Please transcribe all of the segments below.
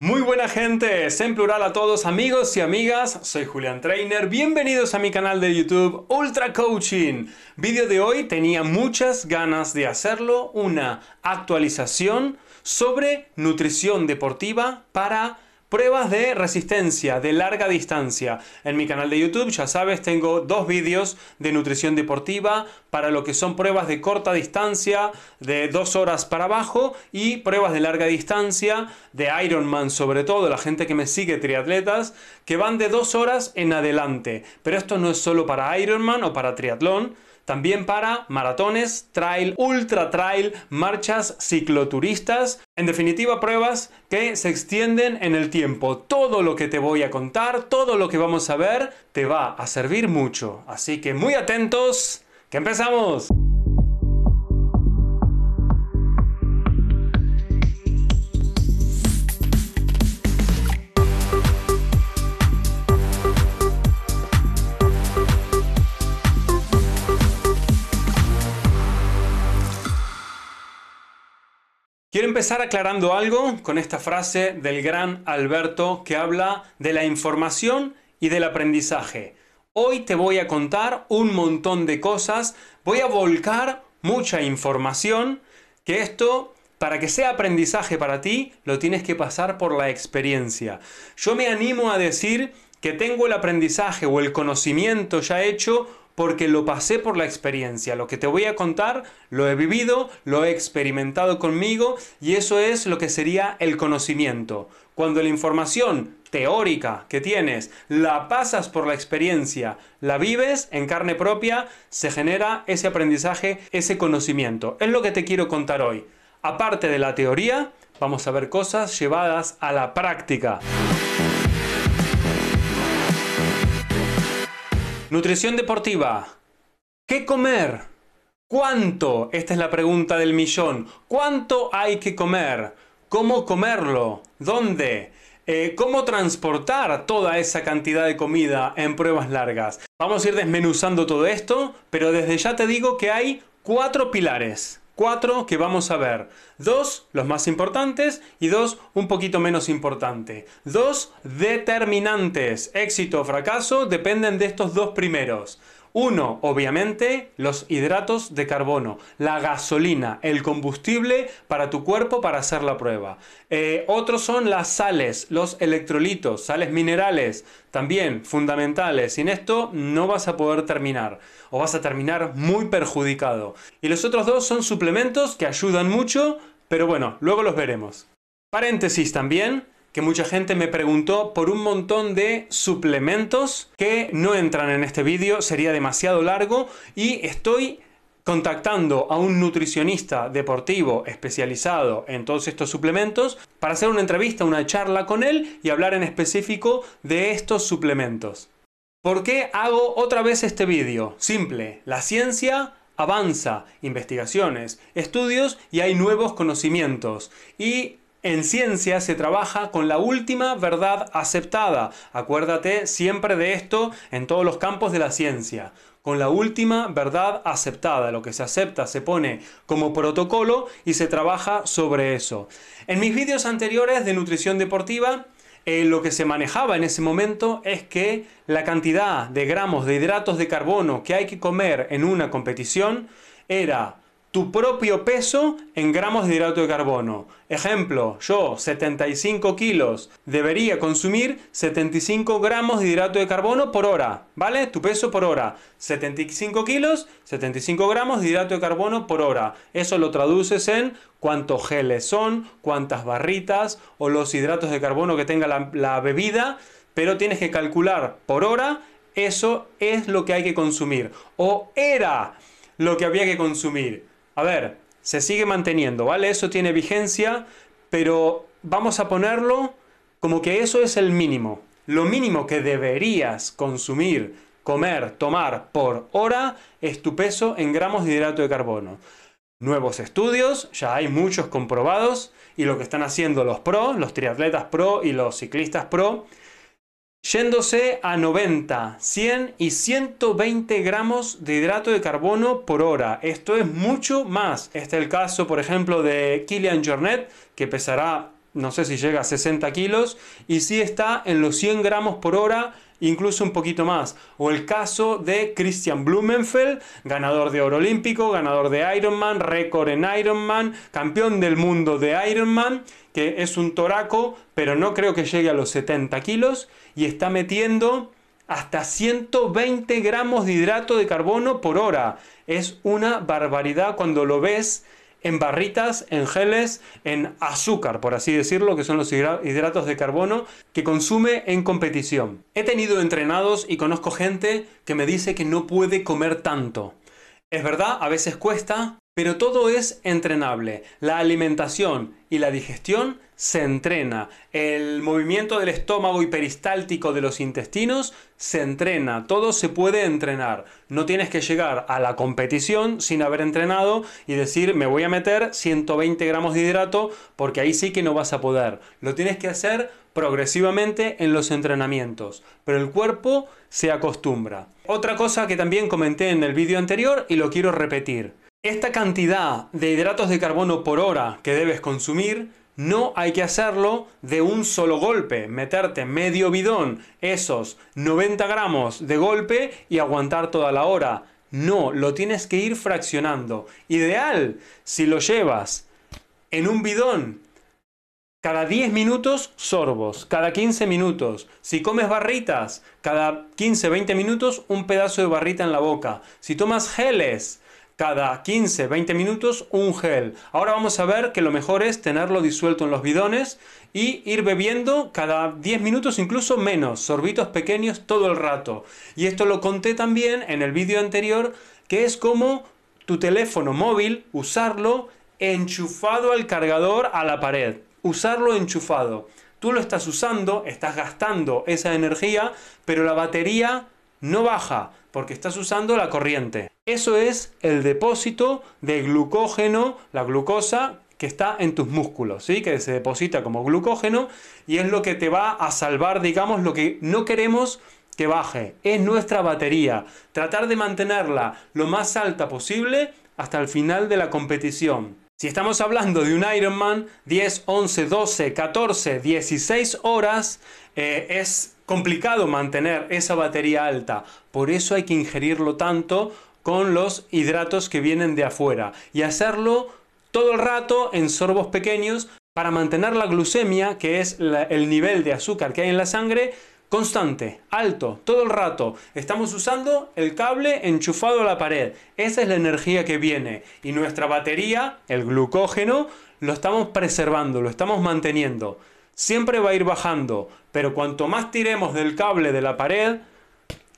Muy buena gente, en plural a todos amigos y amigas, soy Julián Trainer, bienvenidos a mi canal de YouTube Ultra Coaching. Vídeo de hoy tenía muchas ganas de hacerlo, una actualización sobre nutrición deportiva para Pruebas de resistencia de larga distancia. En mi canal de YouTube, ya sabes, tengo dos vídeos de nutrición deportiva para lo que son pruebas de corta distancia de dos horas para abajo y pruebas de larga distancia de Ironman sobre todo, la gente que me sigue triatletas, que van de dos horas en adelante. Pero esto no es solo para Ironman o para triatlón, también para maratones, trail, ultra trail, marchas cicloturistas, en definitiva pruebas que se extienden en el tiempo. Todo lo que te voy a contar, todo lo que vamos a ver, te va a servir mucho. Así que muy atentos, que empezamos. Quiero empezar aclarando algo con esta frase del gran Alberto que habla de la información y del aprendizaje. Hoy te voy a contar un montón de cosas, voy a volcar mucha información, que esto, para que sea aprendizaje para ti, lo tienes que pasar por la experiencia. Yo me animo a decir que tengo el aprendizaje o el conocimiento ya hecho porque lo pasé por la experiencia. Lo que te voy a contar lo he vivido, lo he experimentado conmigo y eso es lo que sería el conocimiento. Cuando la información teórica que tienes la pasas por la experiencia, la vives en carne propia, se genera ese aprendizaje, ese conocimiento. Es lo que te quiero contar hoy. Aparte de la teoría, vamos a ver cosas llevadas a la práctica. Nutrición deportiva. ¿Qué comer? ¿Cuánto? Esta es la pregunta del millón. ¿Cuánto hay que comer? ¿Cómo comerlo? ¿Dónde? Eh, cómo transportar toda esa cantidad de comida en pruebas largas. Vamos a ir desmenuzando todo esto, pero desde ya te digo que hay cuatro pilares cuatro que vamos a ver. Dos, los más importantes, y dos, un poquito menos importante. Dos determinantes, éxito o fracaso, dependen de estos dos primeros. Uno, obviamente, los hidratos de carbono, la gasolina, el combustible para tu cuerpo para hacer la prueba. Eh, otros son las sales, los electrolitos, sales minerales, también fundamentales. Sin esto no vas a poder terminar o vas a terminar muy perjudicado. Y los otros dos son suplementos que ayudan mucho, pero bueno, luego los veremos. Paréntesis también, mucha gente me preguntó por un montón de suplementos que no entran en este vídeo, sería demasiado largo y estoy contactando a un nutricionista deportivo especializado en todos estos suplementos para hacer una entrevista, una charla con él y hablar en específico de estos suplementos. ¿Por qué hago otra vez este vídeo? Simple, la ciencia avanza, investigaciones, estudios y hay nuevos conocimientos. Y en ciencia se trabaja con la última verdad aceptada. Acuérdate siempre de esto en todos los campos de la ciencia. Con la última verdad aceptada. Lo que se acepta se pone como protocolo y se trabaja sobre eso. En mis vídeos anteriores de nutrición deportiva, eh, lo que se manejaba en ese momento es que la cantidad de gramos de hidratos de carbono que hay que comer en una competición era tu propio peso en gramos de hidrato de carbono. Ejemplo, yo 75 kilos debería consumir 75 gramos de hidrato de carbono por hora, ¿vale? Tu peso por hora. 75 kilos, 75 gramos de hidrato de carbono por hora. Eso lo traduces en cuántos geles son, cuántas barritas o los hidratos de carbono que tenga la, la bebida, pero tienes que calcular por hora, eso es lo que hay que consumir. O era lo que había que consumir. A ver, se sigue manteniendo, ¿vale? Eso tiene vigencia, pero vamos a ponerlo como que eso es el mínimo. Lo mínimo que deberías consumir, comer, tomar por hora es tu peso en gramos de hidrato de carbono. Nuevos estudios, ya hay muchos comprobados, y lo que están haciendo los pro, los triatletas pro y los ciclistas pro, yéndose a 90, 100 y 120 gramos de hidrato de carbono por hora. Esto es mucho más. Este es el caso, por ejemplo, de Kilian Jornet, que pesará, no sé si llega a 60 kilos, y si está en los 100 gramos por hora incluso un poquito más. O el caso de Christian Blumenfeld, ganador de oro olímpico, ganador de Ironman, récord en Ironman, campeón del mundo de Ironman, que es un toraco, pero no creo que llegue a los 70 kilos, y está metiendo hasta 120 gramos de hidrato de carbono por hora. Es una barbaridad cuando lo ves en barritas, en geles, en azúcar, por así decirlo, que son los hidratos de carbono que consume en competición. He tenido entrenados y conozco gente que me dice que no puede comer tanto. Es verdad, a veces cuesta, pero todo es entrenable. La alimentación y la digestión se entrena. El movimiento del estómago y peristáltico de los intestinos se entrena. Todo se puede entrenar. No tienes que llegar a la competición sin haber entrenado y decir me voy a meter 120 gramos de hidrato porque ahí sí que no vas a poder. Lo tienes que hacer progresivamente en los entrenamientos, pero el cuerpo se acostumbra. Otra cosa que también comenté en el vídeo anterior y lo quiero repetir. Esta cantidad de hidratos de carbono por hora que debes consumir no hay que hacerlo de un solo golpe, meterte medio bidón, esos 90 gramos de golpe y aguantar toda la hora. No, lo tienes que ir fraccionando. Ideal si lo llevas en un bidón. Cada 10 minutos sorbos, cada 15 minutos. Si comes barritas, cada 15-20 minutos un pedazo de barrita en la boca. Si tomas geles, cada 15, 20 minutos un gel. Ahora vamos a ver que lo mejor es tenerlo disuelto en los bidones y ir bebiendo cada 10 minutos, incluso menos, sorbitos pequeños todo el rato. Y esto lo conté también en el vídeo anterior, que es como tu teléfono móvil, usarlo enchufado al cargador a la pared. Usarlo enchufado. Tú lo estás usando, estás gastando esa energía, pero la batería no baja porque estás usando la corriente. Eso es el depósito de glucógeno, la glucosa que está en tus músculos, ¿sí? que se deposita como glucógeno y es lo que te va a salvar, digamos, lo que no queremos que baje. Es nuestra batería. Tratar de mantenerla lo más alta posible hasta el final de la competición. Si estamos hablando de un Ironman, 10, 11, 12, 14, 16 horas, eh, es complicado mantener esa batería alta, por eso hay que ingerirlo tanto con los hidratos que vienen de afuera y hacerlo todo el rato en sorbos pequeños para mantener la glucemia, que es el nivel de azúcar que hay en la sangre, constante, alto, todo el rato. Estamos usando el cable enchufado a la pared. Esa es la energía que viene. Y nuestra batería, el glucógeno, lo estamos preservando, lo estamos manteniendo siempre va a ir bajando, pero cuanto más tiremos del cable de la pared,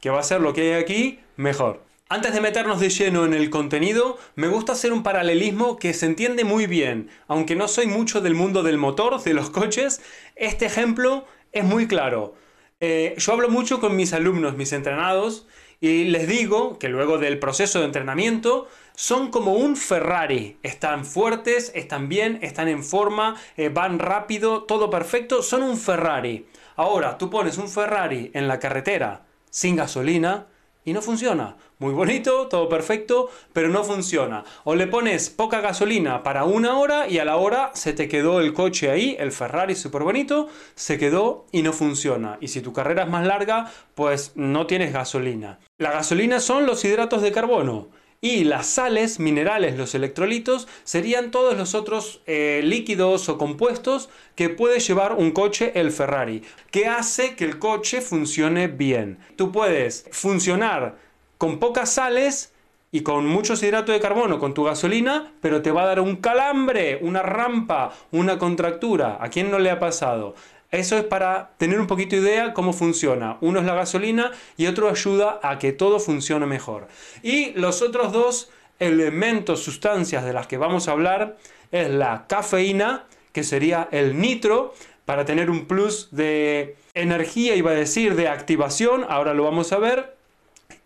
que va a ser lo que hay aquí, mejor. Antes de meternos de lleno en el contenido, me gusta hacer un paralelismo que se entiende muy bien. Aunque no soy mucho del mundo del motor, de los coches, este ejemplo es muy claro. Eh, yo hablo mucho con mis alumnos, mis entrenados, y les digo que luego del proceso de entrenamiento son como un Ferrari. Están fuertes, están bien, están en forma, eh, van rápido, todo perfecto, son un Ferrari. Ahora, tú pones un Ferrari en la carretera sin gasolina y no funciona. Muy bonito, todo perfecto, pero no funciona. O le pones poca gasolina para una hora y a la hora se te quedó el coche ahí, el Ferrari súper bonito, se quedó y no funciona. Y si tu carrera es más larga, pues no tienes gasolina. La gasolina son los hidratos de carbono. Y las sales minerales, los electrolitos, serían todos los otros eh, líquidos o compuestos que puede llevar un coche, el Ferrari, que hace que el coche funcione bien. Tú puedes funcionar con pocas sales y con mucho hidrato de carbono, con tu gasolina, pero te va a dar un calambre, una rampa, una contractura. ¿A quién no le ha pasado? Eso es para tener un poquito idea cómo funciona. Uno es la gasolina y otro ayuda a que todo funcione mejor. Y los otros dos elementos, sustancias de las que vamos a hablar es la cafeína, que sería el nitro, para tener un plus de energía, iba a decir, de activación, ahora lo vamos a ver,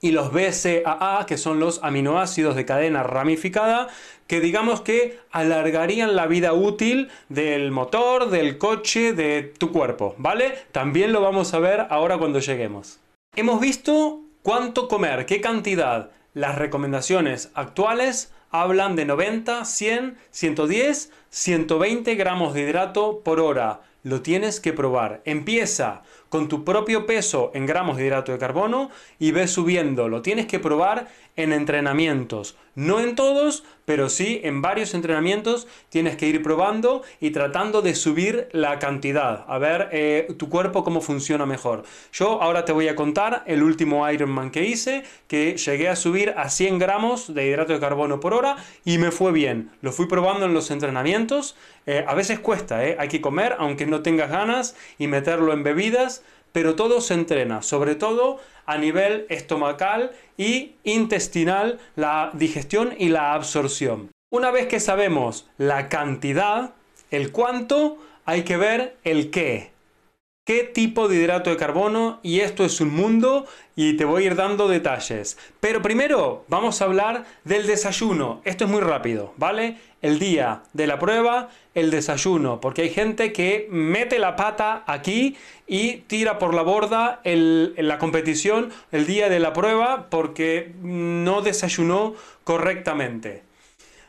y los BCAA, que son los aminoácidos de cadena ramificada, que digamos que alargarían la vida útil del motor, del coche, de tu cuerpo, ¿vale? También lo vamos a ver ahora cuando lleguemos. Hemos visto cuánto comer, qué cantidad. Las recomendaciones actuales hablan de 90, 100, 110, 120 gramos de hidrato por hora. Lo tienes que probar. Empieza con tu propio peso en gramos de hidrato de carbono y ves subiendo. Lo tienes que probar en entrenamientos. No en todos, pero sí en varios entrenamientos tienes que ir probando y tratando de subir la cantidad. A ver eh, tu cuerpo cómo funciona mejor. Yo ahora te voy a contar el último Ironman que hice, que llegué a subir a 100 gramos de hidrato de carbono por hora y me fue bien. Lo fui probando en los entrenamientos. Eh, a veces cuesta, eh, hay que comer aunque no tengas ganas y meterlo en bebidas pero todo se entrena, sobre todo a nivel estomacal y intestinal, la digestión y la absorción. Una vez que sabemos la cantidad, el cuánto, hay que ver el qué qué tipo de hidrato de carbono y esto es un mundo y te voy a ir dando detalles. Pero primero vamos a hablar del desayuno. Esto es muy rápido, ¿vale? El día de la prueba, el desayuno, porque hay gente que mete la pata aquí y tira por la borda en la competición el día de la prueba porque no desayunó correctamente.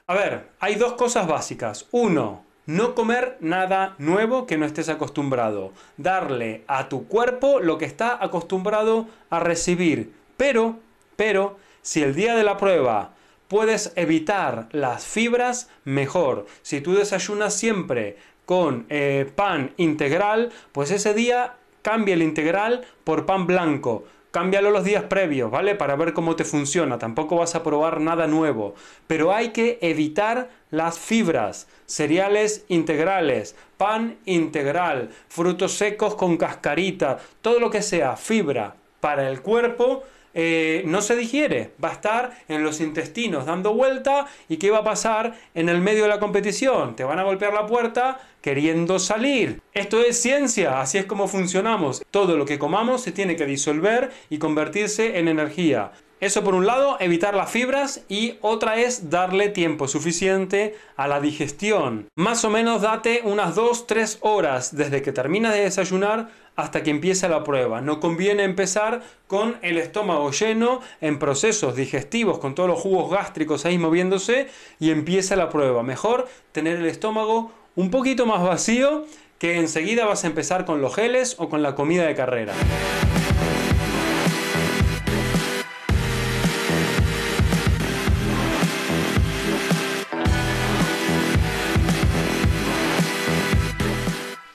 A ver, hay dos cosas básicas. Uno, no comer nada nuevo que no estés acostumbrado. Darle a tu cuerpo lo que está acostumbrado a recibir. Pero, pero, si el día de la prueba puedes evitar las fibras, mejor. Si tú desayunas siempre con eh, pan integral, pues ese día cambia el integral por pan blanco. Cámbialo los días previos, ¿vale? Para ver cómo te funciona. Tampoco vas a probar nada nuevo. Pero hay que evitar las fibras, cereales integrales, pan integral, frutos secos con cascarita, todo lo que sea fibra para el cuerpo eh, no se digiere, va a estar en los intestinos dando vuelta y qué va a pasar en el medio de la competición. Te van a golpear la puerta queriendo salir. Esto es ciencia, así es como funcionamos. Todo lo que comamos se tiene que disolver y convertirse en energía. Eso por un lado, evitar las fibras y otra es darle tiempo suficiente a la digestión. Más o menos date unas 2-3 horas desde que terminas de desayunar hasta que empiece la prueba. No conviene empezar con el estómago lleno en procesos digestivos, con todos los jugos gástricos ahí moviéndose y empieza la prueba. Mejor tener el estómago un poquito más vacío que enseguida vas a empezar con los geles o con la comida de carrera.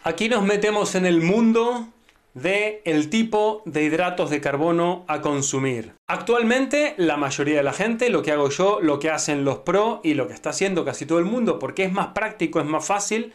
Aquí nos metemos en el mundo de el tipo de hidratos de carbono a consumir. Actualmente la mayoría de la gente, lo que hago yo, lo que hacen los pro y lo que está haciendo casi todo el mundo, porque es más práctico, es más fácil,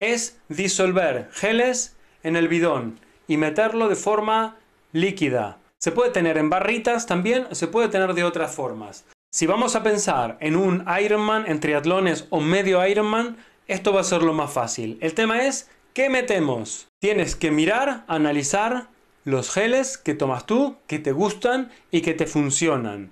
es disolver geles en el bidón y meterlo de forma líquida. Se puede tener en barritas también, se puede tener de otras formas. Si vamos a pensar en un Ironman, en triatlones o medio Ironman, esto va a ser lo más fácil. El tema es ¿Qué metemos? Tienes que mirar, analizar los geles que tomas tú, que te gustan y que te funcionan.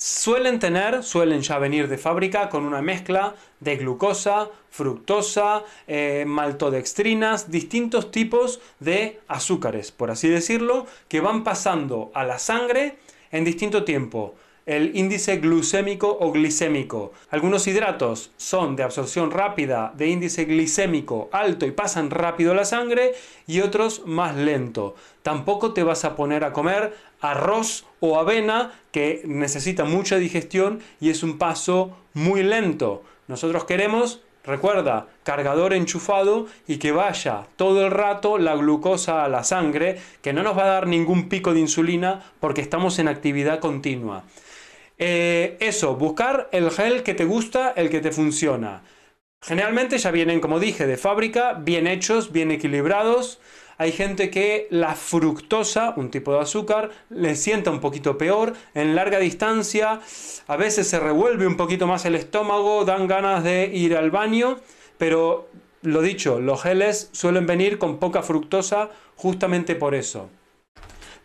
Suelen tener, suelen ya venir de fábrica con una mezcla de glucosa, fructosa, eh, maltodextrinas, distintos tipos de azúcares, por así decirlo, que van pasando a la sangre en distinto tiempo el índice glucémico o glicémico. Algunos hidratos son de absorción rápida, de índice glicémico alto y pasan rápido la sangre y otros más lento. Tampoco te vas a poner a comer arroz o avena que necesita mucha digestión y es un paso muy lento. Nosotros queremos Recuerda, cargador enchufado y que vaya todo el rato la glucosa a la sangre, que no nos va a dar ningún pico de insulina porque estamos en actividad continua. Eh, eso, buscar el gel que te gusta, el que te funciona. Generalmente ya vienen, como dije, de fábrica, bien hechos, bien equilibrados. Hay gente que la fructosa, un tipo de azúcar, le sienta un poquito peor en larga distancia. A veces se revuelve un poquito más el estómago, dan ganas de ir al baño, pero lo dicho, los geles suelen venir con poca fructosa justamente por eso.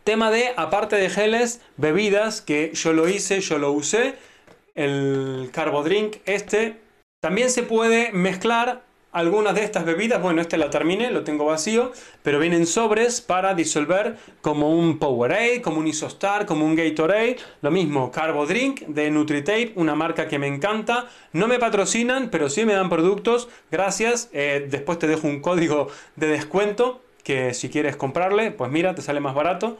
Tema de, aparte de geles, bebidas, que yo lo hice, yo lo usé. El carbodrink este. También se puede mezclar algunas de estas bebidas. Bueno, este la terminé, lo tengo vacío. Pero vienen sobres para disolver como un Powerade, como un Isostar, como un Gatorade. Lo mismo, carbodrink de Nutritape, una marca que me encanta. No me patrocinan, pero sí me dan productos. Gracias. Eh, después te dejo un código de descuento que si quieres comprarle, pues mira, te sale más barato.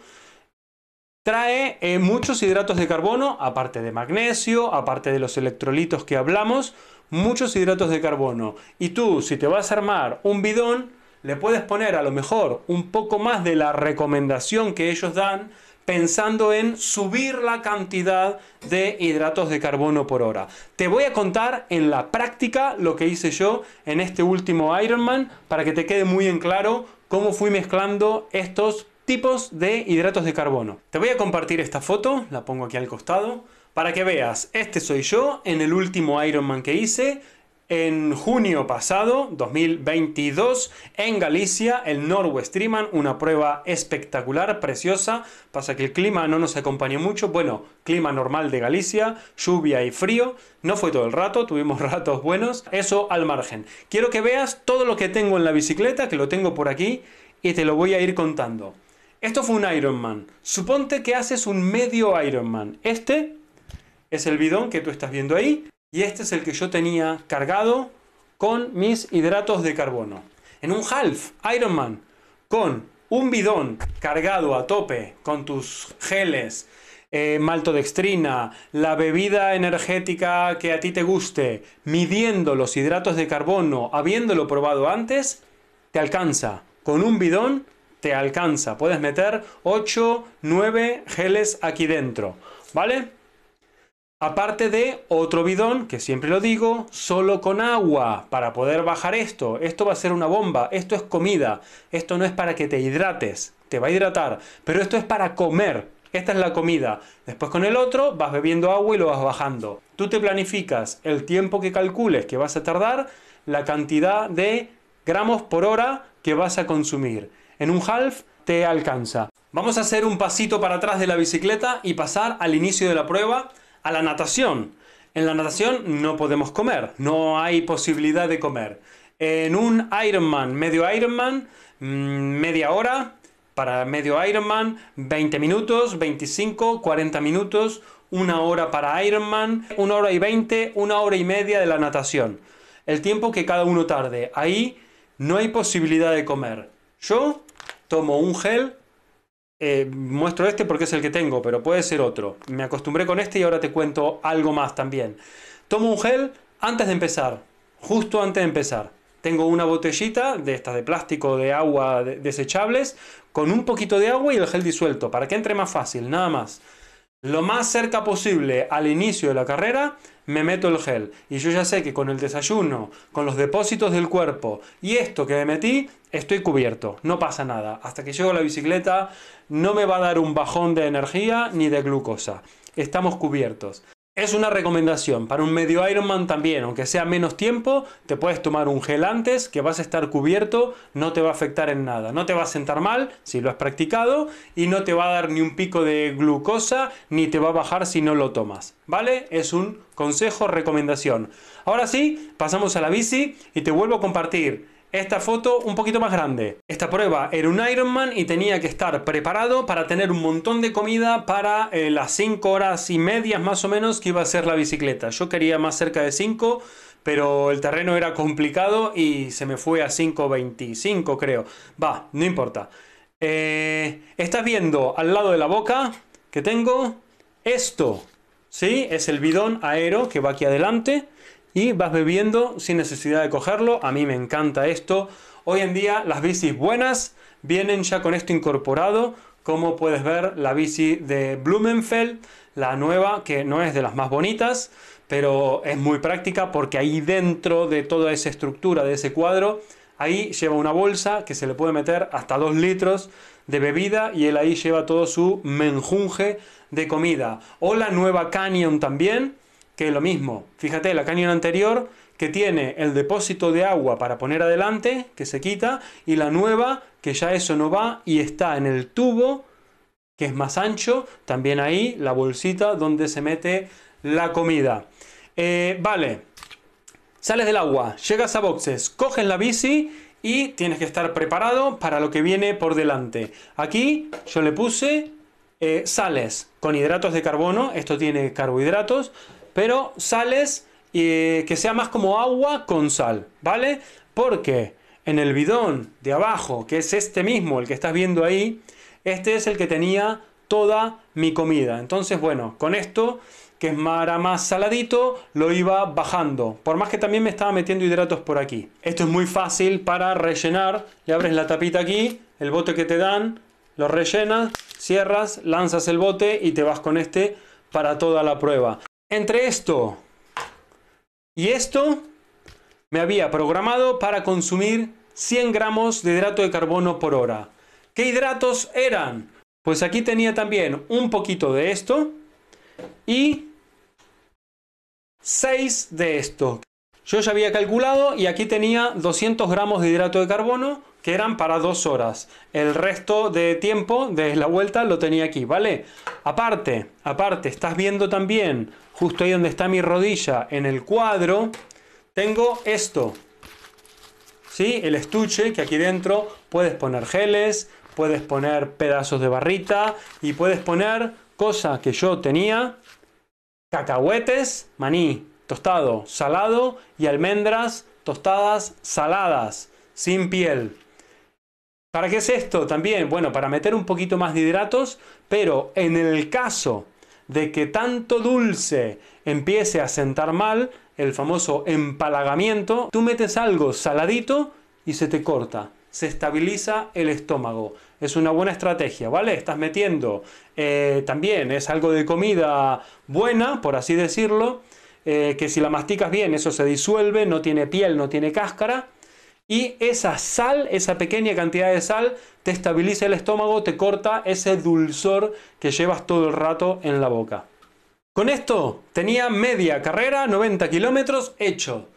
Trae eh, muchos hidratos de carbono, aparte de magnesio, aparte de los electrolitos que hablamos, muchos hidratos de carbono. Y tú, si te vas a armar un bidón, le puedes poner a lo mejor un poco más de la recomendación que ellos dan, pensando en subir la cantidad de hidratos de carbono por hora. Te voy a contar en la práctica lo que hice yo en este último Ironman para que te quede muy en claro cómo fui mezclando estos tipos de hidratos de carbono. Te voy a compartir esta foto, la pongo aquí al costado, para que veas, este soy yo en el último Ironman que hice en junio pasado, 2022, en Galicia, el Norwest streamman una prueba espectacular, preciosa. Pasa que el clima no nos acompañó mucho. Bueno, clima normal de Galicia, lluvia y frío. No fue todo el rato, tuvimos ratos buenos. Eso al margen. Quiero que veas todo lo que tengo en la bicicleta, que lo tengo por aquí, y te lo voy a ir contando. Esto fue un Ironman. Suponte que haces un medio Ironman. Este es el bidón que tú estás viendo ahí y este es el que yo tenía cargado con mis hidratos de carbono. En un half Ironman con un bidón cargado a tope con tus geles, eh, maltodextrina, la bebida energética que a ti te guste, midiendo los hidratos de carbono, habiéndolo probado antes, te alcanza. Con un bidón te alcanza. Puedes meter 8, 9 geles aquí dentro. ¿Vale? Aparte de otro bidón, que siempre lo digo, solo con agua para poder bajar esto. Esto va a ser una bomba, esto es comida, esto no es para que te hidrates, te va a hidratar, pero esto es para comer. Esta es la comida. Después con el otro vas bebiendo agua y lo vas bajando. Tú te planificas el tiempo que calcules que vas a tardar, la cantidad de gramos por hora que vas a consumir. En un half te alcanza. Vamos a hacer un pasito para atrás de la bicicleta y pasar al inicio de la prueba a la natación. En la natación no podemos comer, no hay posibilidad de comer. En un Ironman, medio Ironman, mm, media hora, para medio Ironman, 20 minutos, 25, 40 minutos, una hora para Ironman, una hora y 20, una hora y media de la natación. El tiempo que cada uno tarde. Ahí no hay posibilidad de comer. Yo tomo un gel eh, muestro este porque es el que tengo, pero puede ser otro. Me acostumbré con este y ahora te cuento algo más también. Tomo un gel antes de empezar, justo antes de empezar. Tengo una botellita de estas de plástico, de agua desechables, con un poquito de agua y el gel disuelto, para que entre más fácil, nada más. Lo más cerca posible al inicio de la carrera, me meto el gel. Y yo ya sé que con el desayuno, con los depósitos del cuerpo y esto que me metí, estoy cubierto, no pasa nada. Hasta que llego a la bicicleta no me va a dar un bajón de energía ni de glucosa. Estamos cubiertos. Es una recomendación, para un medio Ironman también, aunque sea menos tiempo, te puedes tomar un gel antes, que vas a estar cubierto, no te va a afectar en nada, no te va a sentar mal si lo has practicado y no te va a dar ni un pico de glucosa ni te va a bajar si no lo tomas, ¿vale? Es un consejo, recomendación. Ahora sí, pasamos a la bici y te vuelvo a compartir esta foto un poquito más grande. Esta prueba era un Ironman y tenía que estar preparado para tener un montón de comida para eh, las 5 horas y medias más o menos que iba a ser la bicicleta. Yo quería más cerca de 5, pero el terreno era complicado y se me fue a 5.25 creo. Va, no importa. Eh, estás viendo al lado de la boca que tengo esto. ¿Sí? Es el bidón aero que va aquí adelante y vas bebiendo sin necesidad de cogerlo. A mí me encanta esto. Hoy en día las bicis buenas vienen ya con esto incorporado. Como puedes ver, la bici de Blumenfeld, la nueva, que no es de las más bonitas, pero es muy práctica porque ahí dentro de toda esa estructura, de ese cuadro, ahí lleva una bolsa que se le puede meter hasta 2 litros de bebida y él ahí lleva todo su menjunje de comida. O la nueva Canyon también, que es lo mismo. Fíjate, la cañón anterior que tiene el depósito de agua para poner adelante, que se quita, y la nueva, que ya eso no va, y está en el tubo, que es más ancho, también ahí la bolsita donde se mete la comida. Eh, vale, sales del agua, llegas a boxes, coges la bici y tienes que estar preparado para lo que viene por delante. Aquí yo le puse eh, sales con hidratos de carbono, esto tiene carbohidratos, pero sales y eh, que sea más como agua con sal, ¿vale? Porque en el bidón de abajo, que es este mismo, el que estás viendo ahí, este es el que tenía toda mi comida. Entonces, bueno, con esto, que es más saladito, lo iba bajando. Por más que también me estaba metiendo hidratos por aquí. Esto es muy fácil para rellenar. Le abres la tapita aquí, el bote que te dan, lo rellenas, cierras, lanzas el bote y te vas con este para toda la prueba. Entre esto y esto, me había programado para consumir 100 gramos de hidrato de carbono por hora. ¿Qué hidratos eran? Pues aquí tenía también un poquito de esto y 6 de esto. Yo ya había calculado y aquí tenía 200 gramos de hidrato de carbono que eran para 2 horas. El resto de tiempo de la vuelta lo tenía aquí, ¿vale? Aparte, aparte, estás viendo también justo ahí donde está mi rodilla, en el cuadro, tengo esto. ¿Sí? El estuche que aquí dentro puedes poner geles, puedes poner pedazos de barrita y puedes poner cosas que yo tenía, cacahuetes, maní, tostado, salado y almendras tostadas saladas, sin piel. ¿Para qué es esto también? Bueno, para meter un poquito más de hidratos, pero en el caso de que tanto dulce empiece a sentar mal, el famoso empalagamiento, tú metes algo saladito y se te corta, se estabiliza el estómago. Es una buena estrategia, ¿vale? Estás metiendo eh, también, es algo de comida buena, por así decirlo, eh, que si la masticas bien, eso se disuelve, no tiene piel, no tiene cáscara y esa sal, esa pequeña cantidad de sal, te estabiliza el estómago, te corta ese dulzor que llevas todo el rato en la boca. Con esto tenía media carrera, 90 kilómetros, hecho.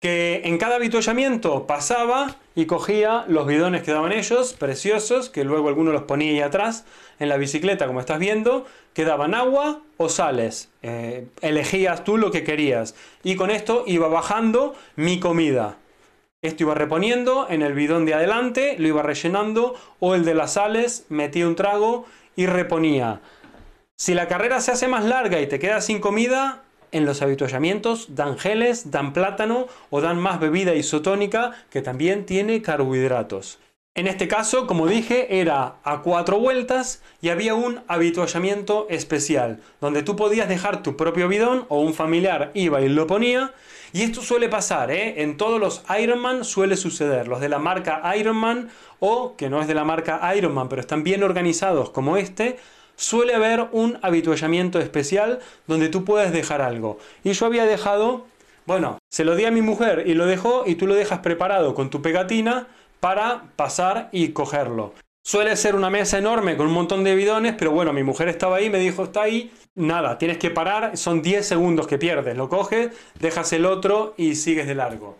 Que en cada avituallamiento pasaba y cogía los bidones que daban ellos, preciosos, que luego alguno los ponía ahí atrás en la bicicleta, como estás viendo, que daban agua o sales. Eh, elegías tú lo que querías. Y con esto iba bajando mi comida. Esto iba reponiendo en el bidón de adelante, lo iba rellenando, o el de las sales, metía un trago y reponía. Si la carrera se hace más larga y te quedas sin comida, en los habituallamientos dan geles, dan plátano o dan más bebida isotónica que también tiene carbohidratos. En este caso, como dije, era a cuatro vueltas y había un habituallamiento especial, donde tú podías dejar tu propio bidón o un familiar iba y lo ponía. Y esto suele pasar, ¿eh? en todos los Ironman suele suceder, los de la marca Ironman o que no es de la marca Ironman, pero están bien organizados como este, suele haber un habituallamiento especial donde tú puedes dejar algo. Y yo había dejado, bueno, se lo di a mi mujer y lo dejó y tú lo dejas preparado con tu pegatina para pasar y cogerlo. Suele ser una mesa enorme con un montón de bidones, pero bueno, mi mujer estaba ahí, me dijo, está ahí, nada, tienes que parar, son 10 segundos que pierdes, lo coges, dejas el otro y sigues de largo.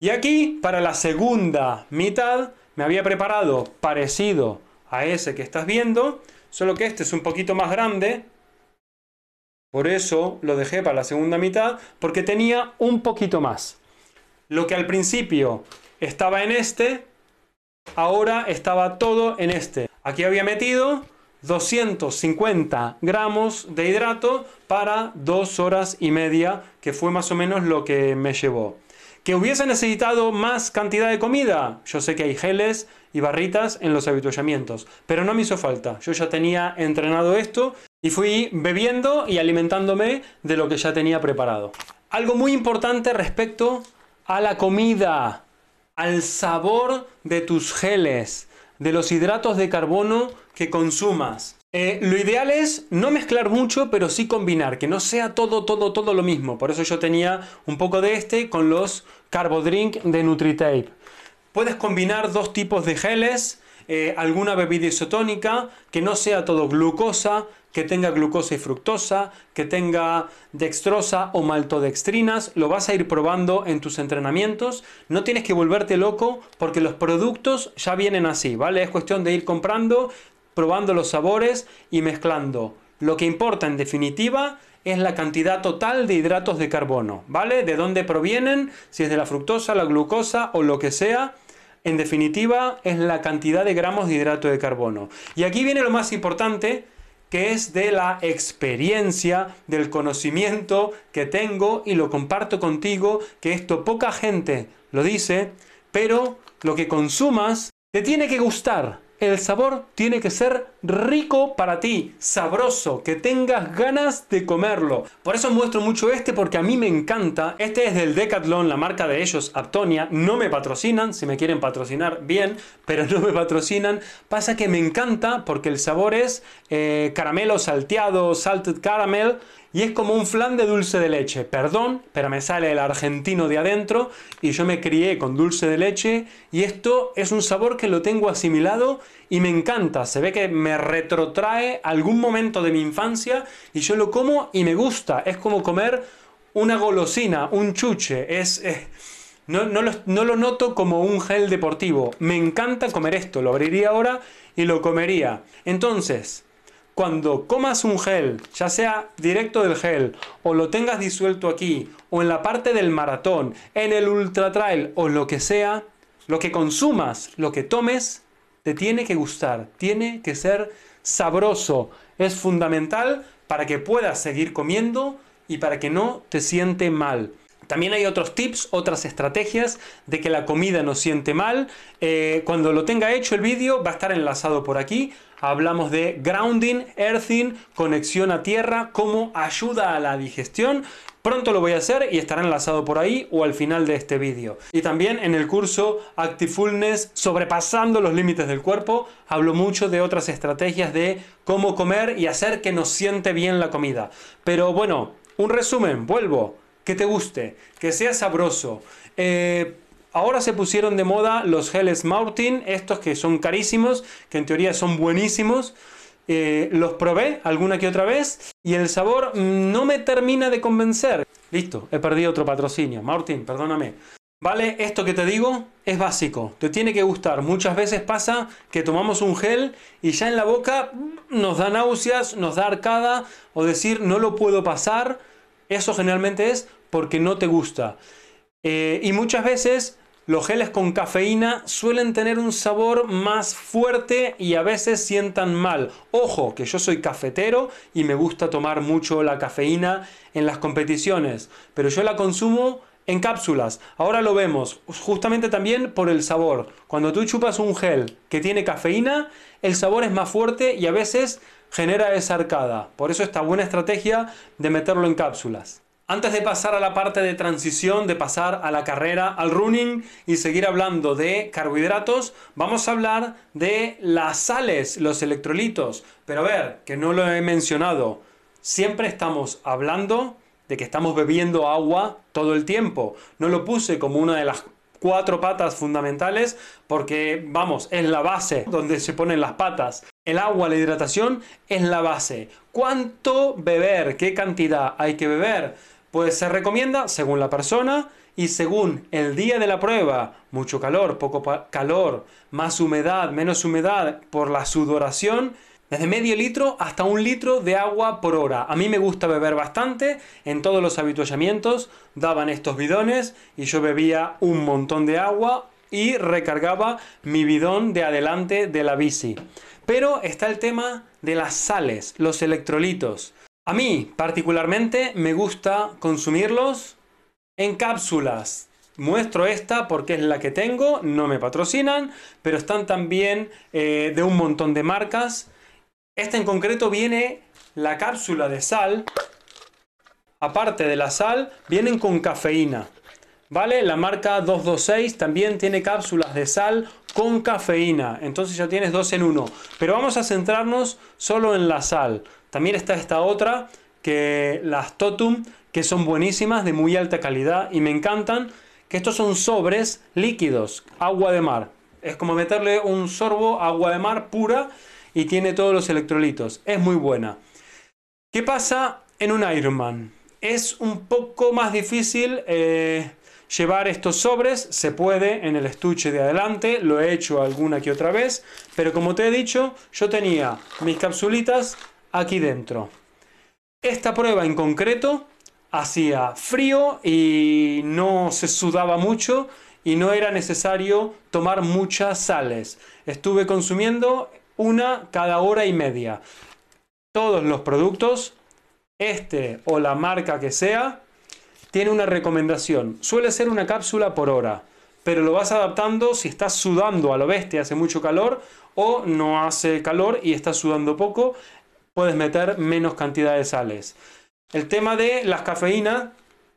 Y aquí, para la segunda mitad, me había preparado parecido a ese que estás viendo, solo que este es un poquito más grande, por eso lo dejé para la segunda mitad, porque tenía un poquito más. Lo que al principio estaba en este, Ahora estaba todo en este. Aquí había metido 250 gramos de hidrato para dos horas y media, que fue más o menos lo que me llevó. ¿Que hubiese necesitado más cantidad de comida? Yo sé que hay geles y barritas en los habituallamientos, pero no me hizo falta. Yo ya tenía entrenado esto y fui bebiendo y alimentándome de lo que ya tenía preparado. Algo muy importante respecto a la comida al sabor de tus geles, de los hidratos de carbono que consumas. Eh, lo ideal es no mezclar mucho, pero sí combinar, que no sea todo, todo, todo lo mismo. Por eso yo tenía un poco de este con los Carbodrink de NutriTape. Puedes combinar dos tipos de geles, eh, alguna bebida isotónica, que no sea todo glucosa, que tenga glucosa y fructosa, que tenga dextrosa o maltodextrinas, lo vas a ir probando en tus entrenamientos, no tienes que volverte loco porque los productos ya vienen así, ¿vale? Es cuestión de ir comprando, probando los sabores y mezclando. Lo que importa en definitiva es la cantidad total de hidratos de carbono, ¿vale? De dónde provienen, si es de la fructosa, la glucosa o lo que sea. En definitiva, es la cantidad de gramos de hidrato de carbono. Y aquí viene lo más importante, que es de la experiencia, del conocimiento que tengo y lo comparto contigo, que esto poca gente lo dice, pero lo que consumas te tiene que gustar el sabor tiene que ser rico para ti, sabroso, que tengas ganas de comerlo. Por eso muestro mucho este porque a mí me encanta. Este es del Decathlon, la marca de ellos, Aptonia. No me patrocinan, si me quieren patrocinar, bien, pero no me patrocinan. Pasa que me encanta porque el sabor es eh, caramelo salteado, salted caramel, y es como un flan de dulce de leche. Perdón, pero me sale el argentino de adentro y yo me crié con dulce de leche y esto es un sabor que lo tengo asimilado y me encanta. Se ve que me retrotrae algún momento de mi infancia y yo lo como y me gusta. Es como comer una golosina, un chuche. Es... Eh, no, no lo noto como un gel deportivo. Me encanta comer esto. Lo abriría ahora y lo comería. Entonces, cuando comas un gel, ya sea directo del gel, o lo tengas disuelto aquí, o en la parte del maratón, en el ultra trail o lo que sea, lo que consumas, lo que tomes, te tiene que gustar, tiene que ser sabroso. Es fundamental para que puedas seguir comiendo y para que no te siente mal. También hay otros tips, otras estrategias de que la comida no siente mal. Eh, cuando lo tenga hecho el vídeo va a estar enlazado por aquí hablamos de grounding, earthing, conexión a tierra, cómo ayuda a la digestión. Pronto lo voy a hacer y estará enlazado por ahí o al final de este vídeo. Y también en el curso Actifullness sobrepasando los límites del cuerpo, hablo mucho de otras estrategias de cómo comer y hacer que nos siente bien la comida. Pero bueno, un resumen, vuelvo, que te guste, que sea sabroso. Eh, Ahora se pusieron de moda los geles Martin, estos que son carísimos, que en teoría son buenísimos. Eh, los probé alguna que otra vez y el sabor mm, no me termina de convencer. Listo, he perdido otro patrocinio. Martin, perdóname. Vale, esto que te digo es básico, te tiene que gustar. Muchas veces pasa que tomamos un gel y ya en la boca mm, nos da náuseas, nos da arcada o decir no lo puedo pasar. Eso generalmente es porque no te gusta. Eh, y muchas veces los geles con cafeína suelen tener un sabor más fuerte y a veces sientan mal. Ojo, que yo soy cafetero y me gusta tomar mucho la cafeína en las competiciones, pero yo la consumo en cápsulas. Ahora lo vemos, justamente también por el sabor. Cuando tú chupas un gel que tiene cafeína, el sabor es más fuerte y a veces genera esa arcada. Por eso esta buena estrategia de meterlo en cápsulas. Antes de pasar a la parte de transición, de pasar a la carrera, al running y seguir hablando de carbohidratos, vamos a hablar de las sales, los electrolitos. Pero a ver, que no lo he mencionado, siempre estamos hablando de que estamos bebiendo agua todo el tiempo. No lo puse como una de las cuatro patas fundamentales porque, vamos, es la base donde se ponen las patas. El agua, la hidratación es la base. ¿Cuánto beber? ¿Qué cantidad hay que beber? Pues se recomienda según la persona y según el día de la prueba, mucho calor, poco calor, más humedad, menos humedad por la sudoración, desde medio litro hasta un litro de agua por hora. A mí me gusta beber bastante, en todos los habituallamientos daban estos bidones y yo bebía un montón de agua y recargaba mi bidón de adelante de la bici. Pero está el tema de las sales, los electrolitos. A mí, particularmente, me gusta consumirlos en cápsulas. Muestro esta porque es la que tengo, no me patrocinan, pero están también eh, de un montón de marcas. Esta en concreto viene la cápsula de sal. Aparte de la sal, vienen con cafeína. ¿Vale? La marca 226 también tiene cápsulas de sal con cafeína. Entonces ya tienes dos en uno. Pero vamos a centrarnos solo en la sal. También está esta otra, que las Totum, que son buenísimas, de muy alta calidad y me encantan, que estos son sobres líquidos, agua de mar. Es como meterle un sorbo agua de mar pura y tiene todos los electrolitos. Es muy buena. ¿Qué pasa en un Ironman? Es un poco más difícil eh, llevar estos sobres. Se puede en el estuche de adelante. Lo he hecho alguna que otra vez. Pero como te he dicho, yo tenía mis capsulitas aquí dentro. Esta prueba en concreto hacía frío y no se sudaba mucho y no era necesario tomar muchas sales. Estuve consumiendo una cada hora y media. Todos los productos, este o la marca que sea, tiene una recomendación. Suele ser una cápsula por hora, pero lo vas adaptando si estás sudando a lo bestia, hace mucho calor, o no hace calor y estás sudando poco, puedes meter menos cantidad de sales. El tema de las cafeínas,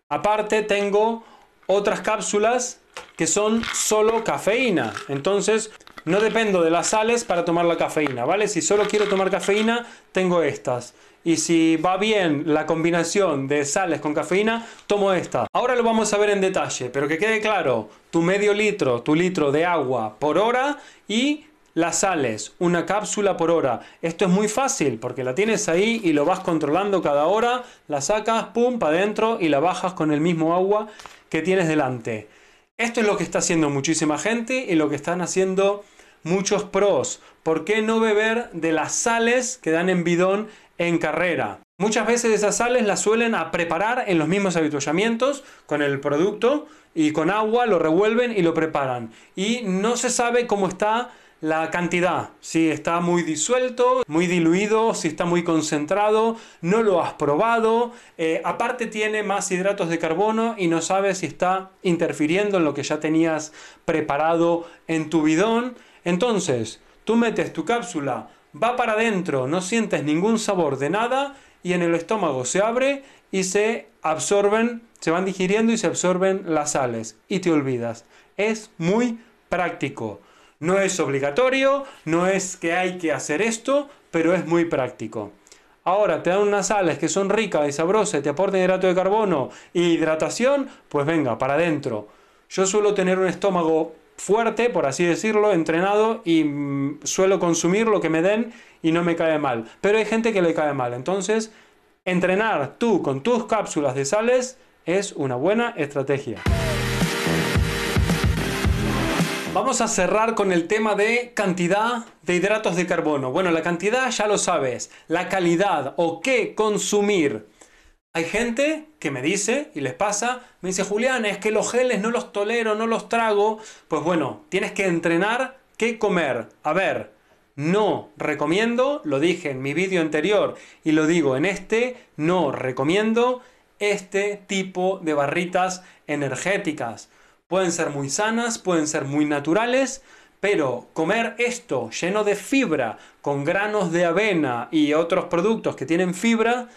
aparte tengo otras cápsulas que son solo cafeína. Entonces, no dependo de las sales para tomar la cafeína, ¿vale? Si solo quiero tomar cafeína, tengo estas. Y si va bien la combinación de sales con cafeína, tomo esta. Ahora lo vamos a ver en detalle, pero que quede claro, tu medio litro, tu litro de agua por hora y las sales, una cápsula por hora. Esto es muy fácil porque la tienes ahí y lo vas controlando cada hora, la sacas, pum, para adentro y la bajas con el mismo agua que tienes delante. Esto es lo que está haciendo muchísima gente y lo que están haciendo muchos pros. ¿Por qué no beber de las sales que dan en bidón en carrera? Muchas veces esas sales las suelen a preparar en los mismos habituallamientos con el producto y con agua lo revuelven y lo preparan. Y no se sabe cómo está la cantidad, si está muy disuelto, muy diluido, si está muy concentrado, no lo has probado, eh, aparte tiene más hidratos de carbono y no sabes si está interfiriendo en lo que ya tenías preparado en tu bidón. Entonces, tú metes tu cápsula, va para adentro, no sientes ningún sabor de nada y en el estómago se abre y se absorben, se van digiriendo y se absorben las sales y te olvidas. Es muy práctico. No es obligatorio, no es que hay que hacer esto, pero es muy práctico. Ahora, te dan unas sales que son ricas y sabrosas, te aportan hidrato de carbono e hidratación, pues venga, para adentro. Yo suelo tener un estómago fuerte, por así decirlo, entrenado y mm, suelo consumir lo que me den y no me cae mal. Pero hay gente que le cae mal. Entonces, entrenar tú con tus cápsulas de sales es una buena estrategia. Vamos a cerrar con el tema de cantidad de hidratos de carbono. Bueno, la cantidad ya lo sabes, la calidad o qué consumir. Hay gente que me dice, y les pasa, me dice, Julián, es que los geles no los tolero, no los trago. Pues bueno, tienes que entrenar qué comer. A ver, no recomiendo, lo dije en mi vídeo anterior y lo digo en este, no recomiendo este tipo de barritas energéticas. Pueden ser muy sanas, pueden ser muy naturales, pero comer esto lleno de fibra, con granos de avena y otros productos que tienen fibra,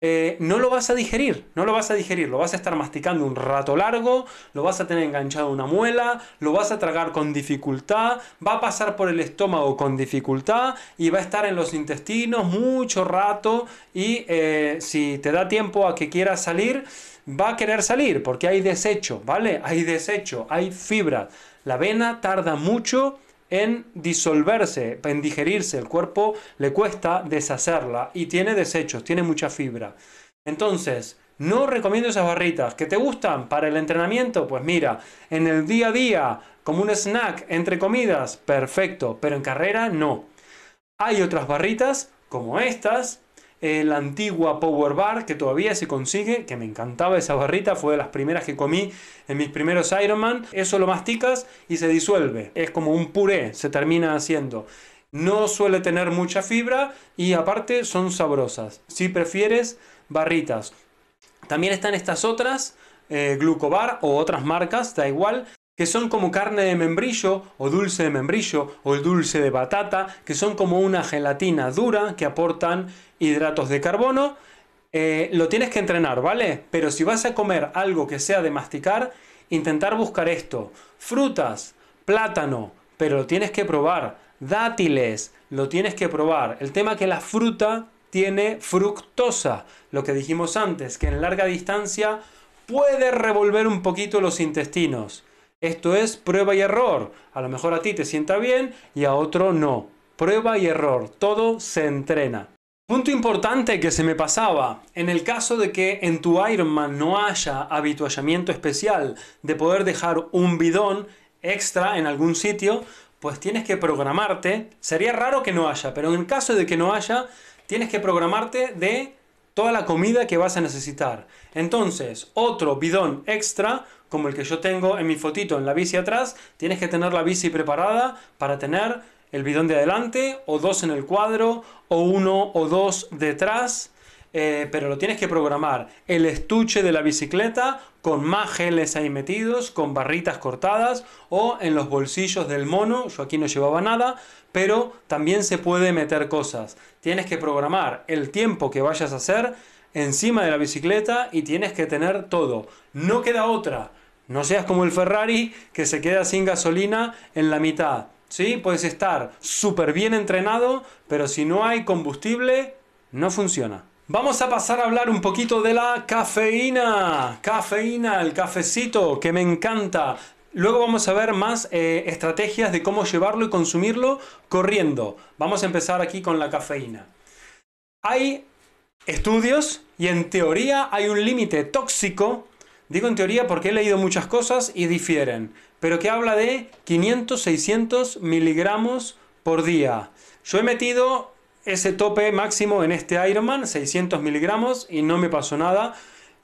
eh, no lo vas a digerir, no lo vas a digerir, lo vas a estar masticando un rato largo, lo vas a tener enganchado a una muela, lo vas a tragar con dificultad, va a pasar por el estómago con dificultad y va a estar en los intestinos mucho rato y eh, si te da tiempo a que quieras salir, va a querer salir porque hay desecho, ¿vale? Hay desecho, hay fibra. La vena tarda mucho en disolverse, en digerirse. El cuerpo le cuesta deshacerla y tiene desechos, tiene mucha fibra. Entonces, no recomiendo esas barritas. ¿Que te gustan para el entrenamiento? Pues mira, en el día a día, como un snack entre comidas, perfecto, pero en carrera no. Hay otras barritas como estas la antigua Power Bar que todavía se consigue, que me encantaba esa barrita, fue de las primeras que comí en mis primeros Ironman. Eso lo masticas y se disuelve, es como un puré, se termina haciendo. No suele tener mucha fibra y aparte son sabrosas. Si prefieres, barritas. También están estas otras, eh, Glucobar o otras marcas, da igual, que son como carne de membrillo o dulce de membrillo o el dulce de batata, que son como una gelatina dura que aportan hidratos de carbono. Eh, lo tienes que entrenar, ¿vale? Pero si vas a comer algo que sea de masticar, intentar buscar esto. Frutas, plátano, pero lo tienes que probar. Dátiles, lo tienes que probar. El tema que la fruta tiene fructosa, lo que dijimos antes, que en larga distancia puede revolver un poquito los intestinos. Esto es prueba y error. A lo mejor a ti te sienta bien y a otro no. Prueba y error. Todo se entrena. Punto importante que se me pasaba, en el caso de que en tu Ironman no haya habituallamiento especial de poder dejar un bidón extra en algún sitio, pues tienes que programarte, sería raro que no haya, pero en el caso de que no haya, tienes que programarte de toda la comida que vas a necesitar. Entonces, otro bidón extra como el que yo tengo en mi fotito en la bici atrás, tienes que tener la bici preparada para tener el bidón de adelante o dos en el cuadro o uno o dos detrás. Eh, pero lo tienes que programar. El estuche de la bicicleta con más geles ahí metidos, con barritas cortadas o en los bolsillos del mono, yo aquí no llevaba nada, pero también se puede meter cosas. Tienes que programar el tiempo que vayas a hacer encima de la bicicleta y tienes que tener todo. No queda otra. No seas como el Ferrari que se queda sin gasolina en la mitad. ¿Sí? Puedes estar súper bien entrenado, pero si no hay combustible, no funciona. Vamos a pasar a hablar un poquito de la cafeína. Cafeína, el cafecito, que me encanta. Luego vamos a ver más eh, estrategias de cómo llevarlo y consumirlo corriendo. Vamos a empezar aquí con la cafeína. Hay estudios y en teoría hay un límite tóxico Digo en teoría porque he leído muchas cosas y difieren, pero que habla de 500-600 miligramos por día. Yo he metido ese tope máximo en este Ironman, 600 miligramos, y no me pasó nada.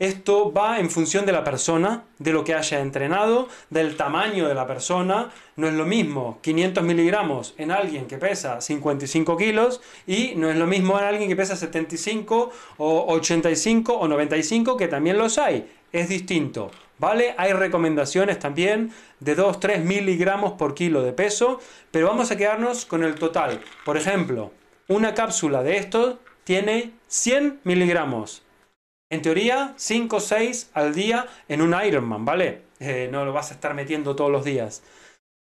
Esto va en función de la persona, de lo que haya entrenado, del tamaño de la persona. No es lo mismo 500 miligramos en alguien que pesa 55 kilos y no es lo mismo en alguien que pesa 75 o 85 o 95, que también los hay es distinto. ¿Vale? Hay recomendaciones también de 2-3 miligramos por kilo de peso, pero vamos a quedarnos con el total. Por ejemplo, una cápsula de estos tiene 100 miligramos. En teoría, 5 o 6 al día en un Ironman, ¿vale? Eh, no lo vas a estar metiendo todos los días.